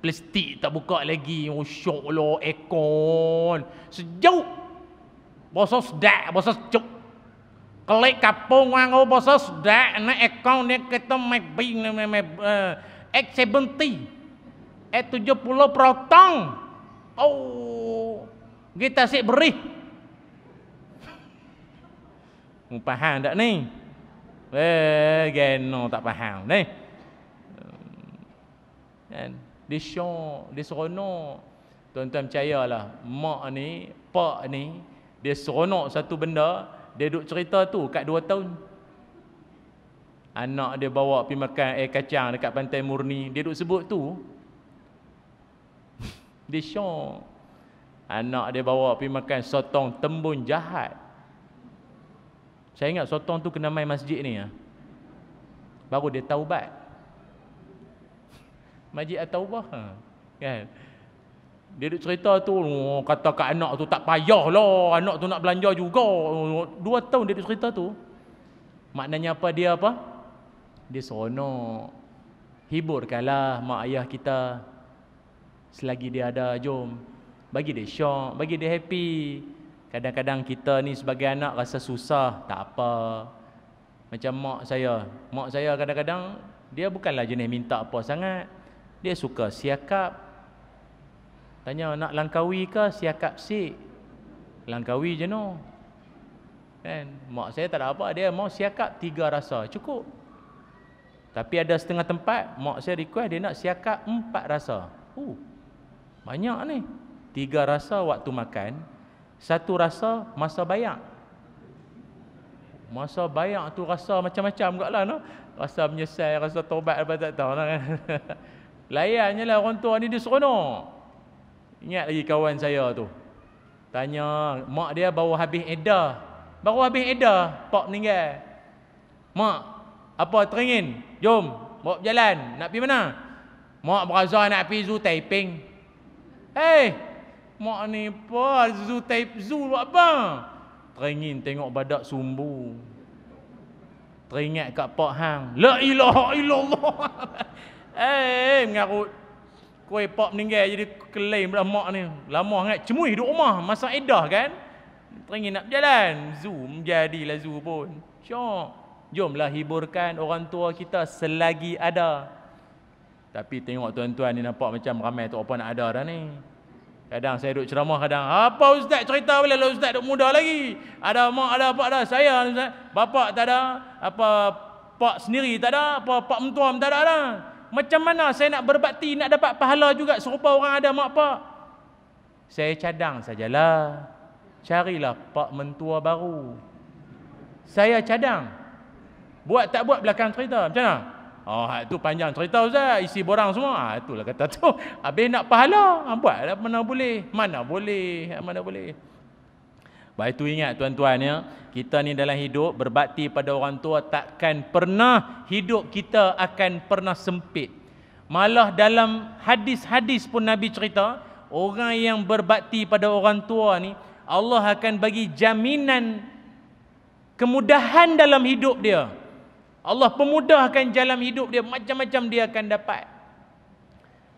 S1: Plastik tak buka lagi. Oh syok Ekon. Sejauh. Bosos dek. Bosos cuk. Kelik kapung wang apa sos dak nak ekong ni kita mek bing ni mek eh tujuh puluh protong. Oh. Kita sik beri Paham tak ni? Eh, geno tak paham ni. Kan? Di syok, di seronok. Tuan-tuan percayalah, mak ni, pak ni, dia seronok satu benda, dia duk cerita tu kat dua tahun. Anak dia bawa pergi makan air kacang dekat Pantai Murni. Dia duk sebut tu. dia syok. Anak dia bawa pergi makan sotong tembun jahat. Saya ingat sotong tu kena main masjid ni. Ah. Baru dia taubat. Masjid at-taubah. Ah, kan? Dia duk cerita tu, oh, kata kat anak tu tak payah lah, anak tu nak belanja juga. Oh, dua tahun dia duk cerita tu. Maknanya apa dia apa? Dia seronok. Hiburkanlah mak ayah kita. Selagi dia ada, jom. Bagi dia syok, bagi dia happy. Kadang-kadang kita ni sebagai anak rasa susah, tak apa. Macam mak saya. Mak saya kadang-kadang, dia bukanlah jenis minta apa sangat. Dia suka siakap, Tanya nak langkawi ke siakap si? Langkawi je no. Kan? Mak saya tak ada apa dia mau siakap tiga rasa cukup. Tapi ada setengah tempat mak saya request dia nak siakap empat rasa. Uh. Banyak ni. Tiga rasa waktu makan, satu rasa masa bayang. Masa bayang tu rasa macam-macam juga lah. No? Rasa menyesal, rasa tobat apa tak tahu. Lah, no? Kan? Layannya lah orang tua ni dia seronok. Ingat lagi kawan saya tu. Tanya mak dia baru habis edah. Baru habis edah, pak meninggal. Mak, apa teringin? Jom, bawa berjalan. Nak pergi mana? Mak berasa nak pergi zoo Taiping. hey mak ni apa? Zoo Taiping, zoo buat apa? Teringin tengok badak sumbu. Teringat kat pak hang. La ilaha illallah. Hei, mengarut. Hey, Kuih pop meninggal jadi kelain pula mak ni. Lama sangat. Cemui duduk rumah. Masa edah kan. Teringin nak berjalan. Zoom. Jadilah zoom pun. Syok. Jomlah hiburkan orang tua kita selagi ada. Tapi tengok tuan-tuan ni nampak macam ramai tu apa nak ada dah ni. Kadang saya duduk ceramah kadang, apa ustaz cerita boleh lah ustaz duduk muda lagi. Ada mak ada apa dah saya ustaz. Bapak tak ada, apa pak sendiri tak ada, apa pak mentua tak ada dah. Macam mana saya nak berbakti, nak dapat pahala juga serupa orang ada mak pak? Saya cadang sajalah. Carilah pak mentua baru. Saya cadang. Buat tak buat belakang cerita. Macam mana? Oh, ah, itu panjang cerita Ustaz. Isi borang semua. Ah, itulah kata tu. Habis nak pahala. Ah, buatlah mana boleh. Mana boleh. Mana boleh. Mana boleh. Baik itu ingat tuan-tuan ya, kita ni dalam hidup berbakti pada orang tua takkan pernah hidup kita akan pernah sempit. Malah dalam hadis-hadis pun Nabi cerita, orang yang berbakti pada orang tua ni Allah akan bagi jaminan kemudahan dalam hidup dia. Allah pemudahkan jalan hidup dia, macam-macam dia akan dapat.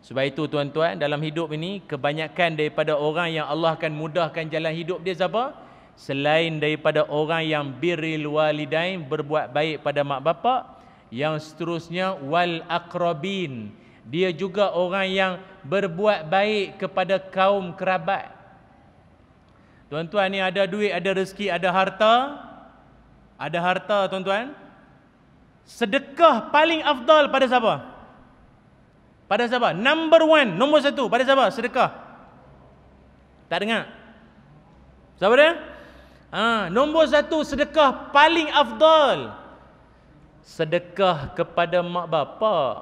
S1: Sebab itu tuan-tuan, dalam hidup ini kebanyakan daripada orang yang Allah akan mudahkan jalan hidup dia siapa? selain daripada orang yang birrul walidain berbuat baik pada mak bapak yang seterusnya wal aqrabin dia juga orang yang berbuat baik kepada kaum kerabat tuan-tuan ni ada duit ada rezeki ada harta ada harta tuan-tuan sedekah paling afdal pada siapa pada siapa number one nombor satu pada siapa sedekah tak dengar siapa dia Ha, nombor satu sedekah paling afdal. Sedekah kepada mak bapak.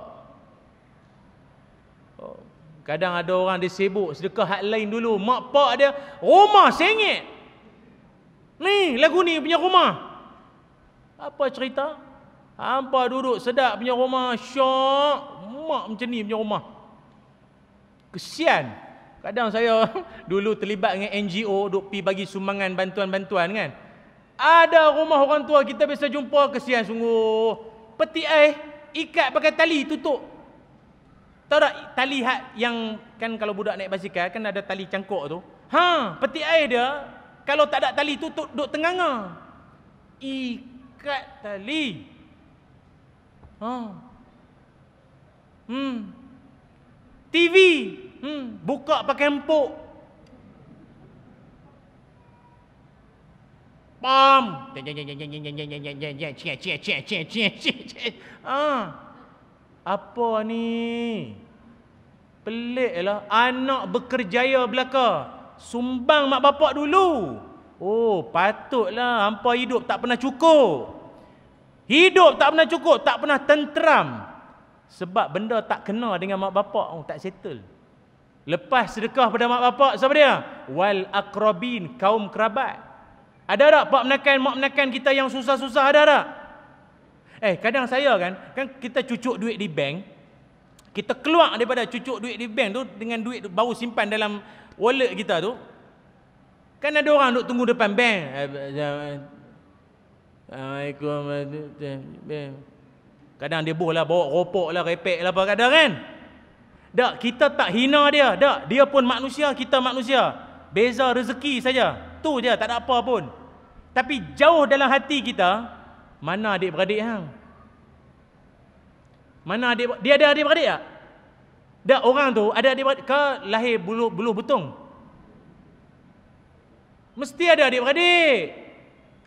S1: Oh, kadang ada orang dia sibuk sedekah hak lain dulu. Mak pak dia rumah sengit. Ni lagu ni punya rumah. Apa cerita? Hampa duduk sedap punya rumah. Syok. Mak macam ni punya rumah. Kesian. Kadang saya dulu terlibat dengan NGO duk pi bagi sumbangan bantuan-bantuan kan. Ada rumah orang tua kita biasa jumpa kesian sungguh. Peti air ikat pakai tali tutup. Tahu tak tali hak yang kan kalau budak naik basikal kan ada tali cangkok tu. Ha, peti air dia kalau tak ada tali tutup duk tenganga. Ikat tali. Ha. Hmm. TV hmm, buka pakai empuk pam jeng jeng jeng jeng jeng jeng jeng jeng jeng jeng jeng jeng jeng jeng jeng jeng jeng apa ni peliklah anak bekerjaya belaka sumbang mak bapak dulu oh patutlah hampa hidup tak pernah cukup hidup tak pernah cukup tak pernah tenteram sebab benda tak kena dengan mak bapak oh, tak settle Lepas sedekah pada mak bapak siapa dia? Wal akrabin kaum kerabat. Ada tak pak menakan mak menakan kita yang susah-susah ada tak? Eh kadang saya kan kan kita cucuk duit di bank kita keluar daripada cucuk duit di bank tu dengan duit tu baru simpan dalam wallet kita tu kan ada orang duk tunggu depan bank eh, Assalamualaikum eh, kadang dia bohlah bawa ropok lah repek lah apa kadang kan tak, kita tak hina dia. Tak, dia pun manusia, kita manusia. Beza rezeki saja. Tu je, tak ada apa pun. Tapi jauh dalam hati kita, mana adik-beradik hang? Mana adik dia ada adik-beradik tak? Tak, orang tu ada adik-beradik ke lahir bulu, bulu betung? Mesti ada adik-beradik.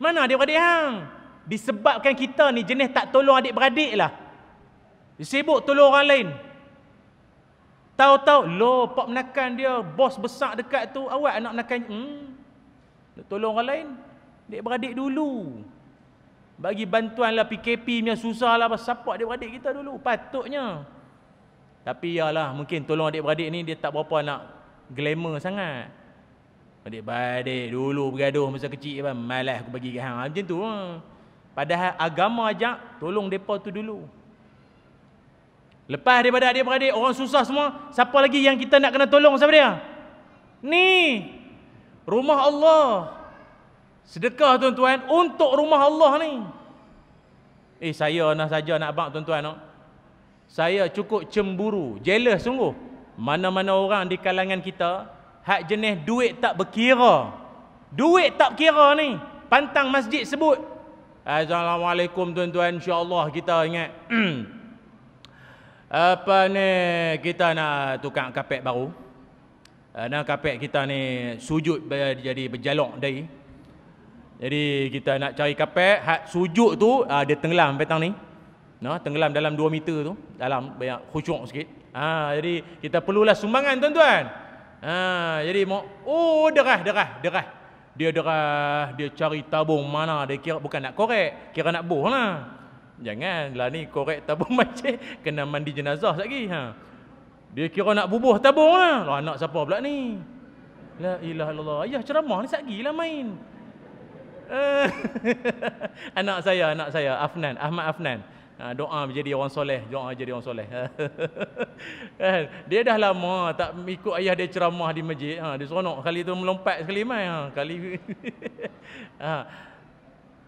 S1: Mana adik-beradik hang? Disebabkan kita ni jenis tak tolong adik-beradik lah. Sibuk tolong orang lain. Tahu-tahu lo pak menakan dia bos besar dekat tu awak nak menakan hmm. Nak tolong orang lain. Dek beradik dulu. Bagi bantuanlah PKP punya susah lah support dia beradik kita dulu patutnya. Tapi ya lah, mungkin tolong adik beradik ni dia tak berapa nak glamour sangat. Adik beradik dulu bergaduh masa kecil kan malas aku bagi hang macam tu. Ha. Padahal agama ajak tolong depa tu dulu. Lepas daripada adik-beradik orang susah semua, siapa lagi yang kita nak kena tolong siapa dia? Ni. Rumah Allah. Sedekah tuan-tuan untuk rumah Allah ni. Eh saya nak saja nak abang tuan-tuan no? Saya cukup cemburu, jealous sungguh. Mana-mana orang di kalangan kita hak jenis duit tak berkira. Duit tak kira ni. Pantang masjid sebut. Assalamualaikum tuan-tuan. Insya-Allah kita ingat apa ni kita nak tukar kapek baru eh, nak kapek kita ni sujud jadi berjalok dari jadi kita nak cari kapek hak sujud tu ah, dia tenggelam petang ni no tenggelam dalam 2 meter tu dalam banyak khusyuk sikit ha jadi kita perlulah sumbangan tuan-tuan ha jadi mau oh derah derah derah dia derah dia cari tabung mana dia kira bukan nak korek kira nak bohlah Janganlah ni korek tabung macam kena mandi jenazah lagi. Ha. Dia kira nak bubuh tabung lah. Loh, anak siapa pula ni? La ilaha illallah. Ayah ceramah ni satgi lah main. Eh, anak saya, anak saya Afnan, Ahmad Afnan. Ha, doa menjadi orang soleh, doa jadi orang soleh. Eh, dia dah lama tak ikut ayah dia ceramah di masjid. Ha, dia seronok kali tu melompat sekali mai. Ha, kali ha.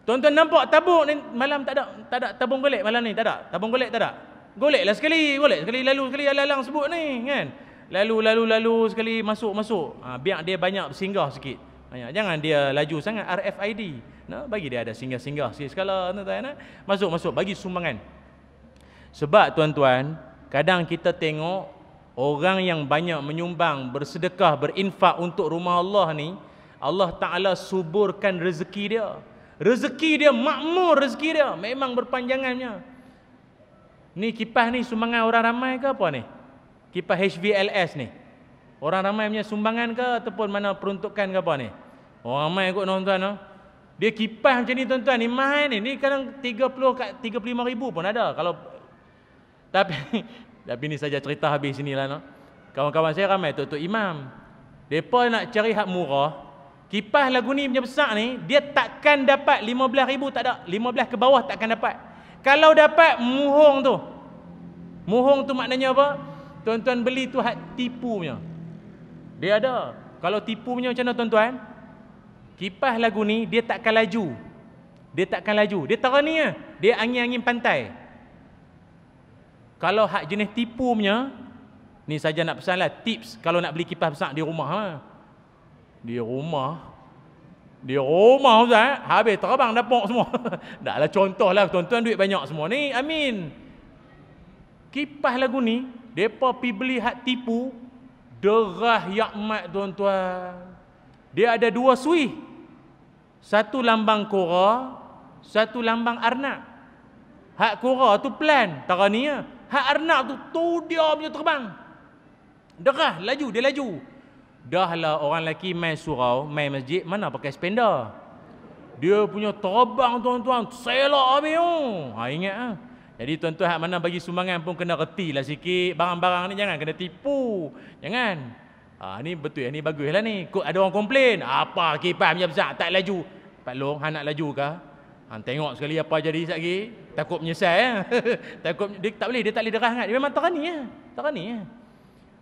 S1: Tuan-tuan nampak tabung ni malam tak ada tak ada tabung golek malam ni tak ada. Tabung golek tak ada. Goleklah sekali, golek sekali lalu sekali alang-alang sebut ni kan. Lalu lalu lalu sekali masuk masuk. Ha, biar dia banyak singgah sikit. Banyak. Jangan dia laju sangat RFID. Nah, bagi dia ada singgah-singgah sikit sekala tuan-tuan. Nah. Eh? Masuk masuk bagi sumbangan. Sebab tuan-tuan, kadang kita tengok orang yang banyak menyumbang, bersedekah, berinfak untuk rumah Allah ni, Allah Taala suburkan rezeki dia. Rezeki dia makmur rezeki dia memang berpanjangannya. Ni kipas ni sumbangan orang ramai ke apa ni? Kipas HBLs ni. Orang ramai punya sumbangan ke ataupun mana peruntukan ke apa ni? Orang ramai kot tuan-tuan. Dia kipas macam ni tuan-tuan. Ni mahal ni. Ni kadang 30 kat 35 ribu pun ada. Kalau tapi tapi ni saja cerita habis sinilah nak. Kawan-kawan saya ramai tok-tok imam. Depa nak cari hak murah, Kipas lagu ni punya besar ni, dia takkan dapat ribu tak ada. 15 ke bawah takkan dapat. Kalau dapat, muhong tu. Muhong tu maknanya apa? Tuan-tuan beli tu hak tipu punya. Dia ada. Kalau tipu punya macam mana tuan-tuan? Kipas lagu ni, dia takkan laju. Dia takkan laju. Dia terani ya. Dia angin-angin pantai. Kalau hak jenis tipu punya, ni saja nak pesan lah tips kalau nak beli kipas besar di rumah. lah di rumah di rumah Ustaz habis terbang dapur semua taklah contohlah tuan-tuan duit banyak semua ni amin kipas lagu ni depa pi beli hak tipu derah yakmat tuan-tuan dia ada dua sui satu lambang kura satu lambang arnab hak kura tu plan taraniah ya. hak arnab tu tu dia punya terbang derah laju dia laju Dah lah orang lelaki main surau, main masjid, mana pakai spenda. Dia punya terbang tuan-tuan, selak habis. Oh. Ha, ingat lah. Jadi tuan-tuan mana bagi sumbangan pun kena reti lah sikit. Barang-barang ni jangan kena tipu. Jangan. Ha, ni betul ya, ni bagus lah ni. Kut ada orang komplain. Apa kipas punya besar, tak laju. Pak Long, nak laju ke? Ha, tengok sekali apa jadi sekejap lagi. Takut menyesal ya. Takut, dia tak boleh, dia tak boleh derah sangat. Dia memang terani ya. Terani ya.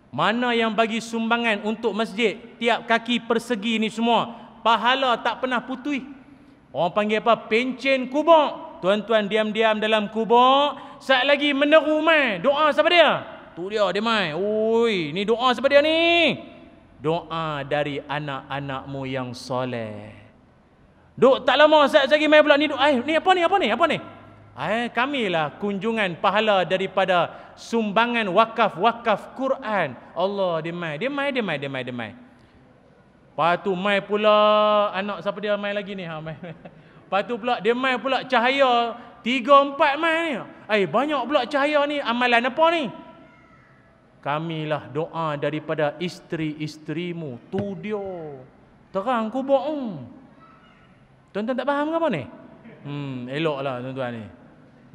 S1: Mana yang bagi sumbangan untuk masjid Tiap kaki persegi ni semua Pahala tak pernah putui Orang panggil apa? Pencin kubur Tuan-tuan diam-diam dalam kubur Saat lagi meneru Mai. Doa siapa dia? Tu dia dia Mai. Ui, Ni doa siapa dia ni? Doa dari anak-anakmu yang soleh Duk tak lama saat lagi Mai pula ni doa eh, ni apa ni apa ni apa ni Eh, kamilah kunjungan pahala daripada sumbangan wakaf-wakaf Quran. Allah dia mai, dia mai, dia mai, dia mai, dia mai. Patu mai pula anak siapa dia mai lagi ni? Ha mai. Patu pula dia mai pula cahaya tiga empat mai ni. Eh banyak pula cahaya ni amalan apa ni? Kamilah doa daripada isteri-isterimu tu dia. Terang kubur. Hmm. Tuan-tuan tak faham ke apa ni? Hmm, eloklah tuan-tuan ni. -tuan.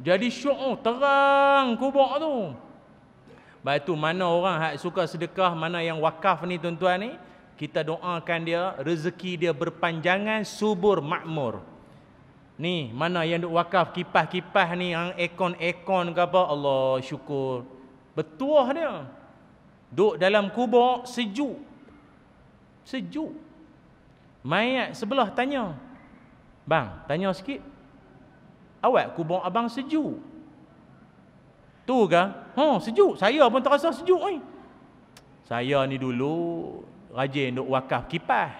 S1: Jadi syok oh, terang kubur tu. Baik tu mana orang hak suka sedekah, mana yang wakaf ni tuan-tuan ni, kita doakan dia rezeki dia berpanjangan subur makmur. Ni mana yang duk wakaf kipas-kipas ni hang ekon-ekon ke apa Allah syukur. Betuah dia. Duk dalam kubur sejuk. Sejuk. Mayat sebelah tanya. Bang, tanya sikit awak kubur abang sejuk. Tu ke? Ha, sejuk. Saya pun terasa sejuk oi. Saya ni dulu rajin duk wakaf kipas.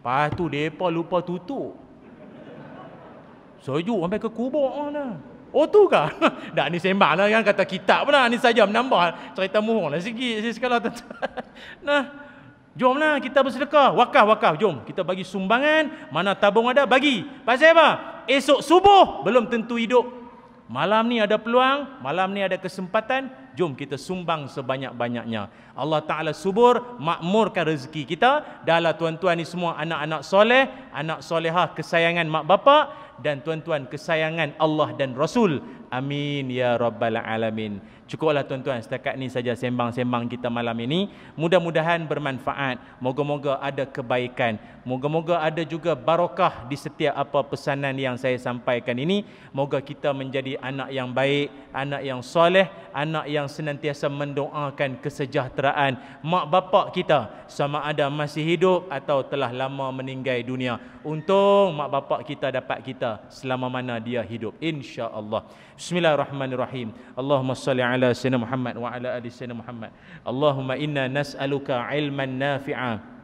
S1: Lepas tu depa lupa tutup. Sejuk sampai ke kubur ah dah. Oh tu ke? Dak ni sembanglah kan kata kitab pula ni saja menambah cerita mohonlah sikit saya sekala tentang. Nah. Jomlah kita bersedekah. Wakaf-wakaf. Jom. Kita bagi sumbangan. Mana tabung ada, bagi. Pasal apa? Esok subuh, belum tentu hidup. Malam ni ada peluang. Malam ni ada kesempatan. Jom kita sumbang sebanyak-banyaknya. Allah Ta'ala subur, makmurkan rezeki kita. Dalam tuan-tuan ni semua anak-anak soleh. Anak solehah kesayangan mak bapak. Dan tuan-tuan kesayangan Allah dan Rasul. Amin. Ya Rabbal Alamin. Cukuplah tuan-tuan setakat ni saja sembang-sembang kita malam ini. Mudah-mudahan bermanfaat. Moga-moga ada kebaikan. Moga-moga ada juga barakah di setiap apa pesanan yang saya sampaikan ini. Moga kita menjadi anak yang baik, anak yang soleh, anak yang senantiasa mendoakan kesejahteraan mak bapak kita sama ada masih hidup atau telah lama meninggal dunia. Untung mak bapak kita dapat kita selama mana dia hidup. InsyaAllah. Bismillahirrahmanirrahim. Allahumma salli ala Sayyidina Muhammad wa ala ali Sayyidina Muhammad. Allahumma inna nas'aluka ilman nafi'ah.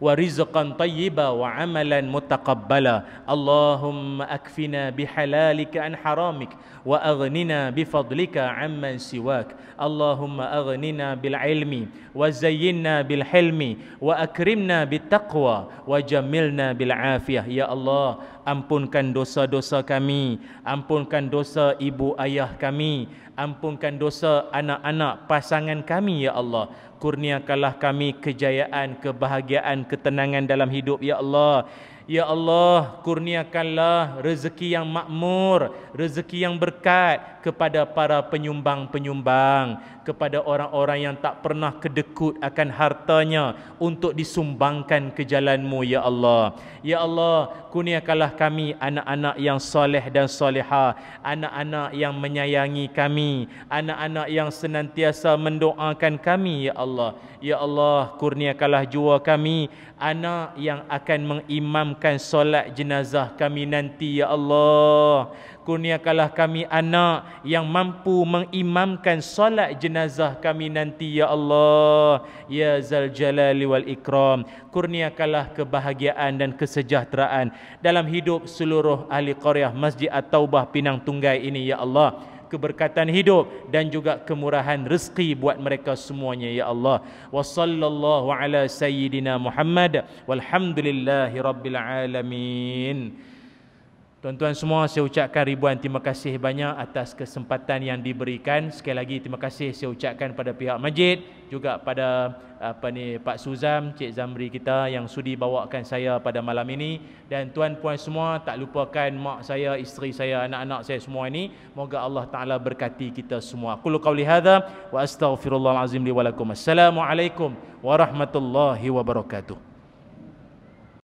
S1: ورزقا طيبا وعملا متقبلا اللهم اكفنا بحلالك عن حرامك واغننا بفضلك عمن سواك اللهم اغننا بالعلم وزينا بالحلم واكرمنا بالتقوى وجملنا بالعافيه يا الله ampunkan dosa-dosa kami ampunkan dosa ibu ayah kami ampunkan dosa anak-anak pasangan kami ya Allah kurniakanlah kami kejayaan, kebahagiaan, ketenangan dalam hidup ya Allah. Ya Allah, kurniakanlah rezeki yang makmur, rezeki yang berkat kepada para penyumbang-penyumbang kepada orang-orang yang tak pernah kedekut akan hartanya untuk disumbangkan ke jalanmu ya Allah. Ya Allah, kurniakanlah kami anak-anak yang soleh dan soleha, anak-anak yang menyayangi kami, anak-anak yang senantiasa mendoakan kami ya Allah. Ya Allah, kurniakanlah jua kami anak yang akan mengimamkan solat jenazah kami nanti ya Allah. Kurniakanlah kami anak yang mampu mengimamkan solat jenazah kami nanti ya Allah. Ya Zal Jalali wal Ikram. Kurniakanlah kebahagiaan dan kesejahteraan dalam hidup seluruh ahli korea Masjid At-Taubah Pinang Tunggai ini ya Allah keberkatan hidup dan juga kemurahan rezeki buat mereka semuanya ya Allah. Wa sallallahu ala sayyidina Muhammad walhamdulillahi alamin. Tuan-tuan semua saya ucapkan ribuan terima kasih banyak atas kesempatan yang diberikan. Sekali lagi terima kasih saya ucapkan pada pihak masjid juga pada apa ni Pak Suzam, Cik Zamri kita yang sudi bawakan saya pada malam ini dan tuan puan semua tak lupakan mak saya, isteri saya, anak-anak saya semua ini. Moga Allah Taala berkati kita semua. Qul qawli hadza wa astaghfirullahal azim li wa lakum. Assalamualaikum warahmatullahi wabarakatuh.